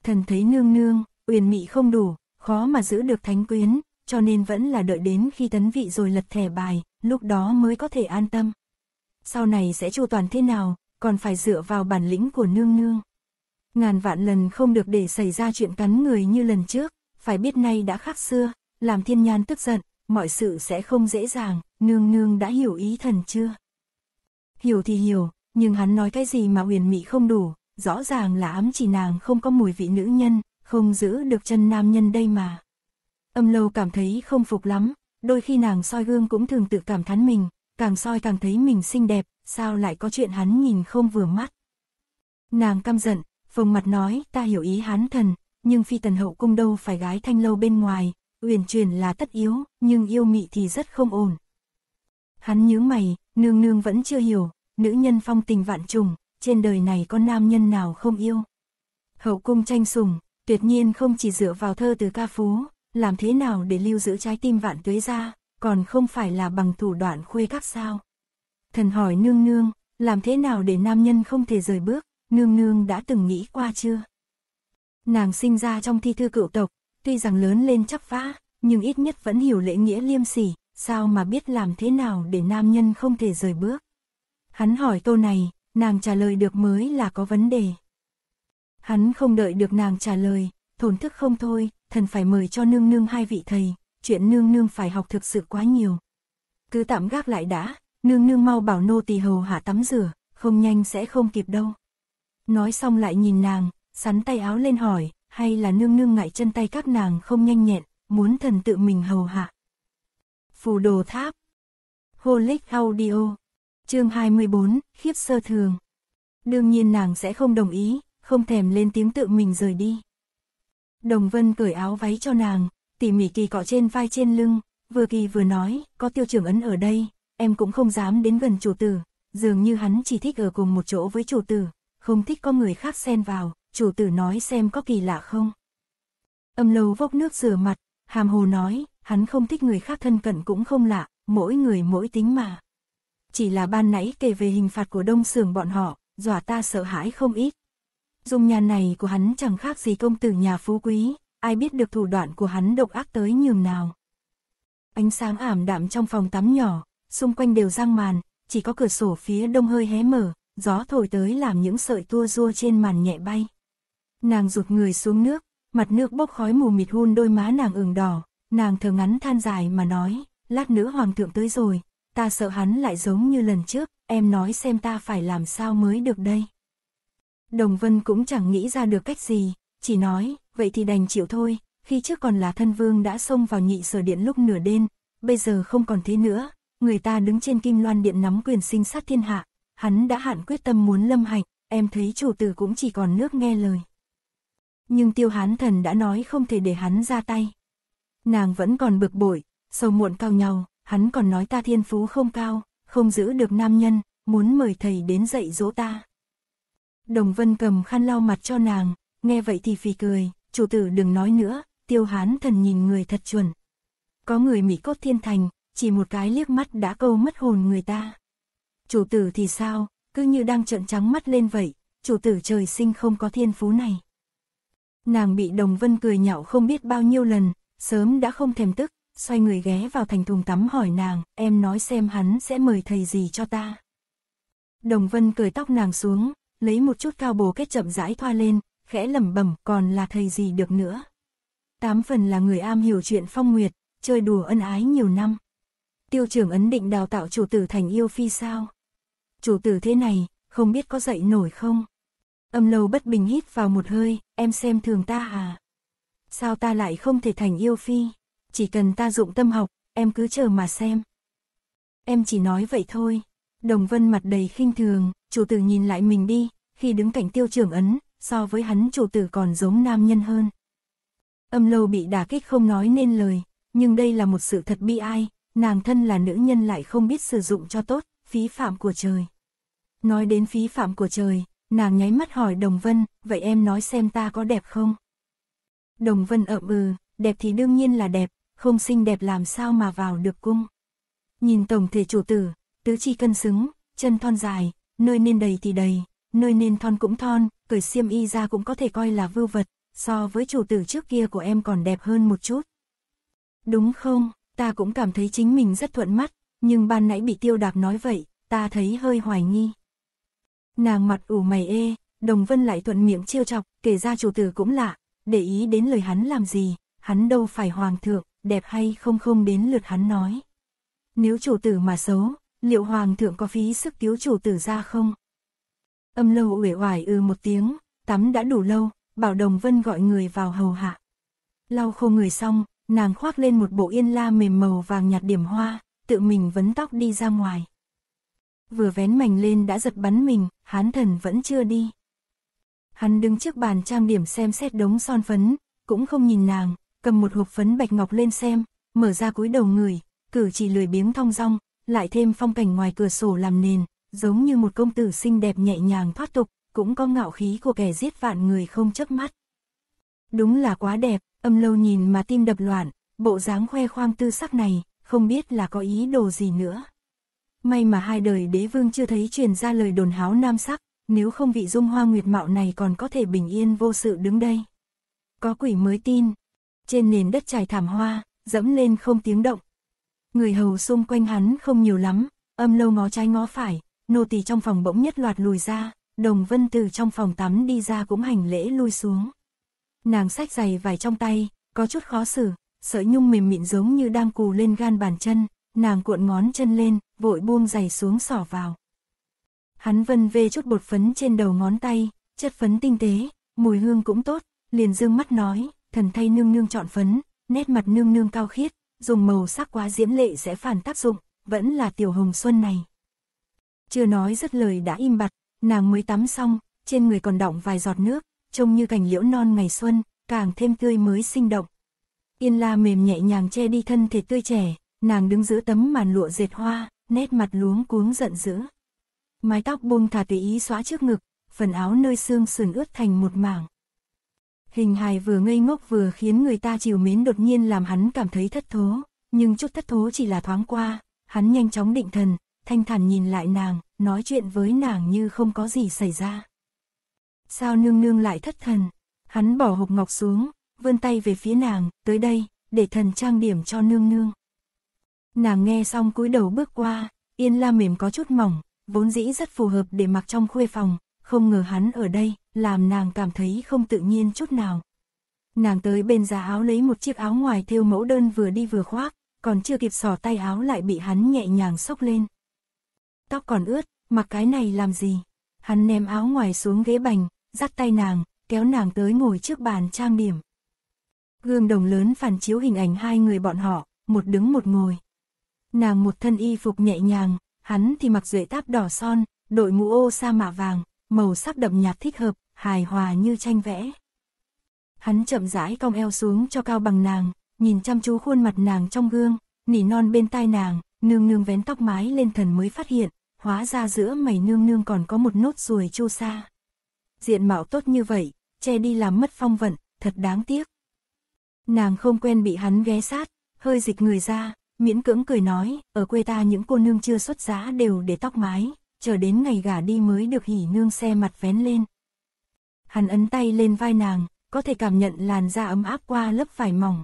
Thần thấy nương nương, uyển mị không đủ, khó mà giữ được thánh quyến, cho nên vẫn là đợi đến khi tấn vị rồi lật thẻ bài, lúc đó mới có thể an tâm. Sau này sẽ chu toàn thế nào, còn phải dựa vào bản lĩnh của nương nương. Ngàn vạn lần không được để xảy ra chuyện cắn người như lần trước, phải biết nay đã khác xưa, làm thiên nhan tức giận, mọi sự sẽ không dễ dàng, nương nương đã hiểu ý thần chưa? Hiểu thì hiểu, nhưng hắn nói cái gì mà huyền mị không đủ, rõ ràng là ám chỉ nàng không có mùi vị nữ nhân, không giữ được chân nam nhân đây mà. Âm lâu cảm thấy không phục lắm, đôi khi nàng soi gương cũng thường tự cảm thán mình, càng soi càng thấy mình xinh đẹp, sao lại có chuyện hắn nhìn không vừa mắt. Nàng căm giận, phồng mặt nói ta hiểu ý hán thần, nhưng phi tần hậu cung đâu phải gái thanh lâu bên ngoài, uyển truyền là tất yếu, nhưng yêu mị thì rất không ổn. Hắn nhướng mày, nương nương vẫn chưa hiểu, nữ nhân phong tình vạn trùng, trên đời này có nam nhân nào không yêu. Hậu cung tranh sùng tuyệt nhiên không chỉ dựa vào thơ từ ca phú, làm thế nào để lưu giữ trái tim vạn tuế ra, còn không phải là bằng thủ đoạn khuê các sao. Thần hỏi nương nương, làm thế nào để nam nhân không thể rời bước, nương nương đã từng nghĩ qua chưa? Nàng sinh ra trong thi thư cựu tộc, tuy rằng lớn lên chấp vã, nhưng ít nhất vẫn hiểu lễ nghĩa liêm sỉ, sao mà biết làm thế nào để nam nhân không thể rời bước. Hắn hỏi câu này, nàng trả lời được mới là có vấn đề. Hắn không đợi được nàng trả lời, thổn thức không thôi, thần phải mời cho nương nương hai vị thầy, chuyện nương nương phải học thực sự quá nhiều. Cứ tạm gác lại đã, nương nương mau bảo nô tỳ hầu hạ tắm rửa, không nhanh sẽ không kịp đâu. Nói xong lại nhìn nàng, sắn tay áo lên hỏi, hay là nương nương ngại chân tay các nàng không nhanh nhẹn, muốn thần tự mình hầu hạ. Phù đồ tháp Holic Audio chương 24, khiếp sơ thường. Đương nhiên nàng sẽ không đồng ý, không thèm lên tiếng tự mình rời đi. Đồng Vân cởi áo váy cho nàng, tỉ mỉ kỳ cọ trên vai trên lưng, vừa kỳ vừa nói, có tiêu trưởng ấn ở đây, em cũng không dám đến gần chủ tử, dường như hắn chỉ thích ở cùng một chỗ với chủ tử, không thích có người khác xen vào, chủ tử nói xem có kỳ lạ không. Âm lâu vốc nước rửa mặt, hàm hồ nói, hắn không thích người khác thân cận cũng không lạ, mỗi người mỗi tính mà chỉ là ban nãy kể về hình phạt của đông sưởng bọn họ, dọa ta sợ hãi không ít. Dùng nhà này của hắn chẳng khác gì công tử nhà phú quý, ai biết được thủ đoạn của hắn độc ác tới nhường nào. Ánh sáng ảm đạm trong phòng tắm nhỏ, xung quanh đều răng màn, chỉ có cửa sổ phía đông hơi hé mở, gió thổi tới làm những sợi tua rua trên màn nhẹ bay. Nàng rụt người xuống nước, mặt nước bốc khói mù mịt hun đôi má nàng ửng đỏ, nàng thở ngắn than dài mà nói, lát nữa hoàng thượng tới rồi, ta sợ hắn lại giống như lần trước, em nói xem ta phải làm sao mới được đây. Đồng Vân cũng chẳng nghĩ ra được cách gì, chỉ nói, vậy thì đành chịu thôi, khi trước còn là thân vương đã xông vào nhị sở điện lúc nửa đêm, bây giờ không còn thế nữa, người ta đứng trên kim loan điện nắm quyền sinh sát thiên hạ, hắn đã hạn quyết tâm muốn lâm hạnh, em thấy chủ tử cũng chỉ còn nước nghe lời. Nhưng tiêu hán thần đã nói không thể để hắn ra tay. Nàng vẫn còn bực bội, sầu muộn cao nhau, hắn còn nói ta thiên phú không cao, không giữ được nam nhân, muốn mời thầy đến dạy dỗ ta. Đồng Vân cầm khăn lau mặt cho nàng, nghe vậy thì phì cười, chủ tử đừng nói nữa, tiêu hán thần nhìn người thật chuẩn. Có người Mỹ cốt thiên thành, chỉ một cái liếc mắt đã câu mất hồn người ta. Chủ tử thì sao, cứ như đang trợn trắng mắt lên vậy, chủ tử trời sinh không có thiên phú này. Nàng bị Đồng Vân cười nhạo không biết bao nhiêu lần, sớm đã không thèm tức, xoay người ghé vào thành thùng tắm hỏi nàng, em nói xem hắn sẽ mời thầy gì cho ta. Đồng Vân cười tóc nàng xuống, lấy một chút cao bồ kết chậm rãi thoa lên, khẽ lẩm bẩm còn là thầy gì được nữa. Tám phần là người am hiểu chuyện phong nguyệt, chơi đùa ân ái nhiều năm. Tiêu trưởng ấn định đào tạo chủ tử thành yêu phi sao. Chủ tử thế này, không biết có dậy nổi không? Âm lâu bất bình hít vào một hơi, em xem thường ta à? Sao ta lại không thể thành yêu phi? chỉ cần ta dụng tâm học, em cứ chờ mà xem. Em chỉ nói vậy thôi. Đồng Vân mặt đầy khinh thường, chủ tử nhìn lại mình đi, khi đứng cạnh tiêu trưởng ấn, so với hắn chủ tử còn giống nam nhân hơn. Âm lâu bị đả kích không nói nên lời, nhưng đây là một sự thật bi ai, nàng thân là nữ nhân lại không biết sử dụng cho tốt, phí phạm của trời. Nói đến phí phạm của trời, nàng nháy mắt hỏi Đồng Vân, vậy em nói xem ta có đẹp không? Đồng Vân ậm ừ, đẹp thì đương nhiên là đẹp, không xinh đẹp làm sao mà vào được cung. Nhìn tổng thể chủ tử, tứ chi cân xứng, chân thon dài, nơi nên đầy thì đầy, nơi nên thon cũng thon, cởi xiêm y ra cũng có thể coi là vưu vật, so với chủ tử trước kia của em còn đẹp hơn một chút. Đúng không, ta cũng cảm thấy chính mình rất thuận mắt, nhưng ban nãy bị tiêu đạp nói vậy, ta thấy hơi hoài nghi. Nàng mặt ủ mày ê, đồng vân lại thuận miệng trêu chọc, kể ra chủ tử cũng lạ, để ý đến lời hắn làm gì, hắn đâu phải hoàng thượng đẹp hay không không đến lượt hắn nói. Nếu chủ tử mà xấu, liệu hoàng thượng có phí sức cứu chủ tử ra không? Âm lâu uể oải ư ừ một tiếng, tắm đã đủ lâu, bảo đồng vân gọi người vào hầu hạ. Lau khô người xong, nàng khoác lên một bộ yên la mềm màu vàng nhạt điểm hoa, tự mình vấn tóc đi ra ngoài. Vừa vén mảnh lên đã giật bắn mình, hán thần vẫn chưa đi. Hắn đứng trước bàn trang điểm xem xét đống son phấn, cũng không nhìn nàng, cầm một hộp phấn bạch ngọc lên xem, mở ra cúi đầu người, cử chỉ lười biếng thong dong, lại thêm phong cảnh ngoài cửa sổ làm nền, giống như một công tử xinh đẹp nhẹ nhàng thoát tục, cũng có ngạo khí của kẻ giết vạn người không chớp mắt. Đúng là quá đẹp, âm lâu nhìn mà tim đập loạn, bộ dáng khoe khoang tư sắc này, không biết là có ý đồ gì nữa. May mà hai đời đế vương chưa thấy truyền ra lời đồn háo nam sắc, nếu không vị dung hoa nguyệt mạo này còn có thể bình yên vô sự đứng đây. Có quỷ mới tin, trên nền đất trải thảm hoa, dẫm lên không tiếng động. Người hầu xung quanh hắn không nhiều lắm, âm lâu ngó trái ngó phải, nô tỳ trong phòng bỗng nhất loạt lùi ra, đồng vân từ trong phòng tắm đi ra cũng hành lễ lui xuống. Nàng sách giày vải trong tay, có chút khó xử, sợi nhung mềm mịn giống như đang cù lên gan bàn chân, nàng cuộn ngón chân lên, vội buông giày xuống sỏ vào. Hắn vân vê chút bột phấn trên đầu ngón tay, chất phấn tinh tế, mùi hương cũng tốt, liền dương mắt nói, thần thay nương nương chọn phấn, nét mặt nương nương cao khiết, dùng màu sắc quá diễm lệ sẽ phản tác dụng, vẫn là tiểu hồng xuân này. Chưa nói rất lời đã im bặt, nàng mới tắm xong, trên người còn đọng vài giọt nước, trông như cành liễu non ngày xuân, càng thêm tươi mới sinh động. Yên la mềm nhẹ nhàng che đi thân thể tươi trẻ, nàng đứng giữa tấm màn lụa dệt hoa, nét mặt luống cuống giận dữ. Mái tóc buông thả tùy ý xóa trước ngực, phần áo nơi xương sườn ướt thành một mảng. Hình hài vừa ngây ngốc vừa khiến người ta chiều mến đột nhiên làm hắn cảm thấy thất thố, nhưng chút thất thố chỉ là thoáng qua, hắn nhanh chóng định thần, thanh thản nhìn lại nàng, nói chuyện với nàng như không có gì xảy ra. Sao nương nương lại thất thần? Hắn bỏ hộp ngọc xuống, vươn tay về phía nàng, tới đây, để thần trang điểm cho nương nương. Nàng nghe xong cúi đầu bước qua, yên la mềm có chút mỏng, vốn dĩ rất phù hợp để mặc trong khuê phòng, không ngờ hắn ở đây, làm nàng cảm thấy không tự nhiên chút nào. Nàng tới bên giá áo lấy một chiếc áo ngoài thêu mẫu đơn vừa đi vừa khoác, còn chưa kịp sỏ tay áo lại bị hắn nhẹ nhàng xốc lên. Tóc còn ướt, mặc cái này làm gì? Hắn ném áo ngoài xuống ghế bành, dắt tay nàng, kéo nàng tới ngồi trước bàn trang điểm. Gương đồng lớn phản chiếu hình ảnh hai người bọn họ, một đứng một ngồi. Nàng một thân y phục nhẹ nhàng, hắn thì mặc duệ táp đỏ son, đội mũ ô sa mạ vàng, màu sắc đậm nhạt thích hợp, hài hòa như tranh vẽ. Hắn chậm rãi cong eo xuống cho cao bằng nàng, nhìn chăm chú khuôn mặt nàng trong gương, nỉ non bên tai nàng, nương nương vén tóc mái lên thần mới phát hiện, hóa ra giữa mày nương nương còn có một nốt ruồi chu sa. Diện mạo tốt như vậy, che đi làm mất phong vận, thật đáng tiếc. Nàng không quen bị hắn ghé sát, hơi dịch người ra, miễn cưỡng cười nói, ở quê ta những cô nương chưa xuất giá đều để tóc mái, chờ đến ngày gả đi mới được hỉ nương xe mặt vén lên. Hắn ấn tay lên vai nàng, có thể cảm nhận làn da ấm áp qua lớp vải mỏng.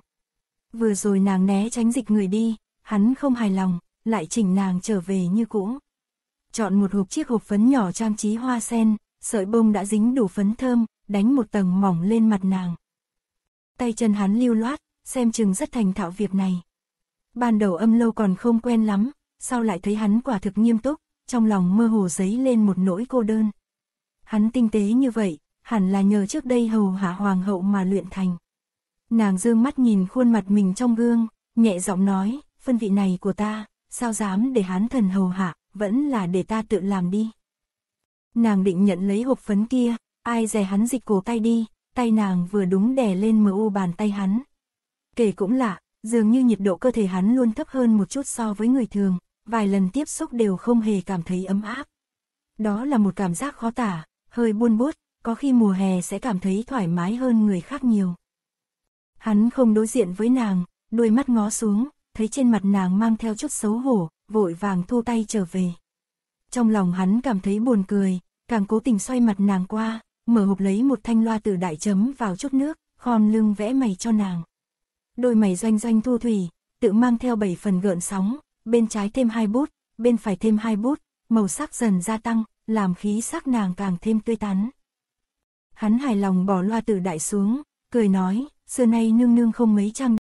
Vừa rồi nàng né tránh dịch người đi, hắn không hài lòng, lại chỉnh nàng trở về như cũ. Chọn một hộp chiếc hộp phấn nhỏ trang trí hoa sen, sợi bông đã dính đủ phấn thơm, đánh một tầng mỏng lên mặt nàng. Tay chân hắn lưu loát, xem chừng rất thành thạo việc này. Ban đầu âm lâu còn không quen lắm, sau lại thấy hắn quả thực nghiêm túc, trong lòng mơ hồ dấy lên một nỗi cô đơn. Hắn tinh tế như vậy, hẳn là nhờ trước đây hầu hạ hoàng hậu mà luyện thành. Nàng dương mắt nhìn khuôn mặt mình trong gương, nhẹ giọng nói, phân vị này của ta, sao dám để hắn thần hầu hạ, vẫn là để ta tự làm đi. Nàng định nhận lấy hộp phấn kia, ai dè hắn dịch cổ tay đi, tay nàng vừa đúng đè lên mờ u bàn tay hắn. Kể cũng lạ, dường như nhiệt độ cơ thể hắn luôn thấp hơn một chút so với người thường, vài lần tiếp xúc đều không hề cảm thấy ấm áp. Đó là một cảm giác khó tả, hơi buôn bút, có khi mùa hè sẽ cảm thấy thoải mái hơn người khác nhiều. Hắn không đối diện với nàng, đôi mắt ngó xuống, thấy trên mặt nàng mang theo chút xấu hổ, vội vàng thu tay trở về. Trong lòng hắn cảm thấy buồn cười, càng cố tình xoay mặt nàng qua, mở hộp lấy một thanh loa từ đại chấm vào chút nước, khom lưng vẽ mày cho nàng. Đôi mày doanh doanh thu thủy, tự mang theo bảy phần gợn sóng, bên trái thêm hai bút, bên phải thêm hai bút, màu sắc dần gia tăng, làm khí sắc nàng càng thêm tươi tắn. Hắn hài lòng bỏ loa tử đại xuống, cười nói, xưa nay nương nương không mấy trang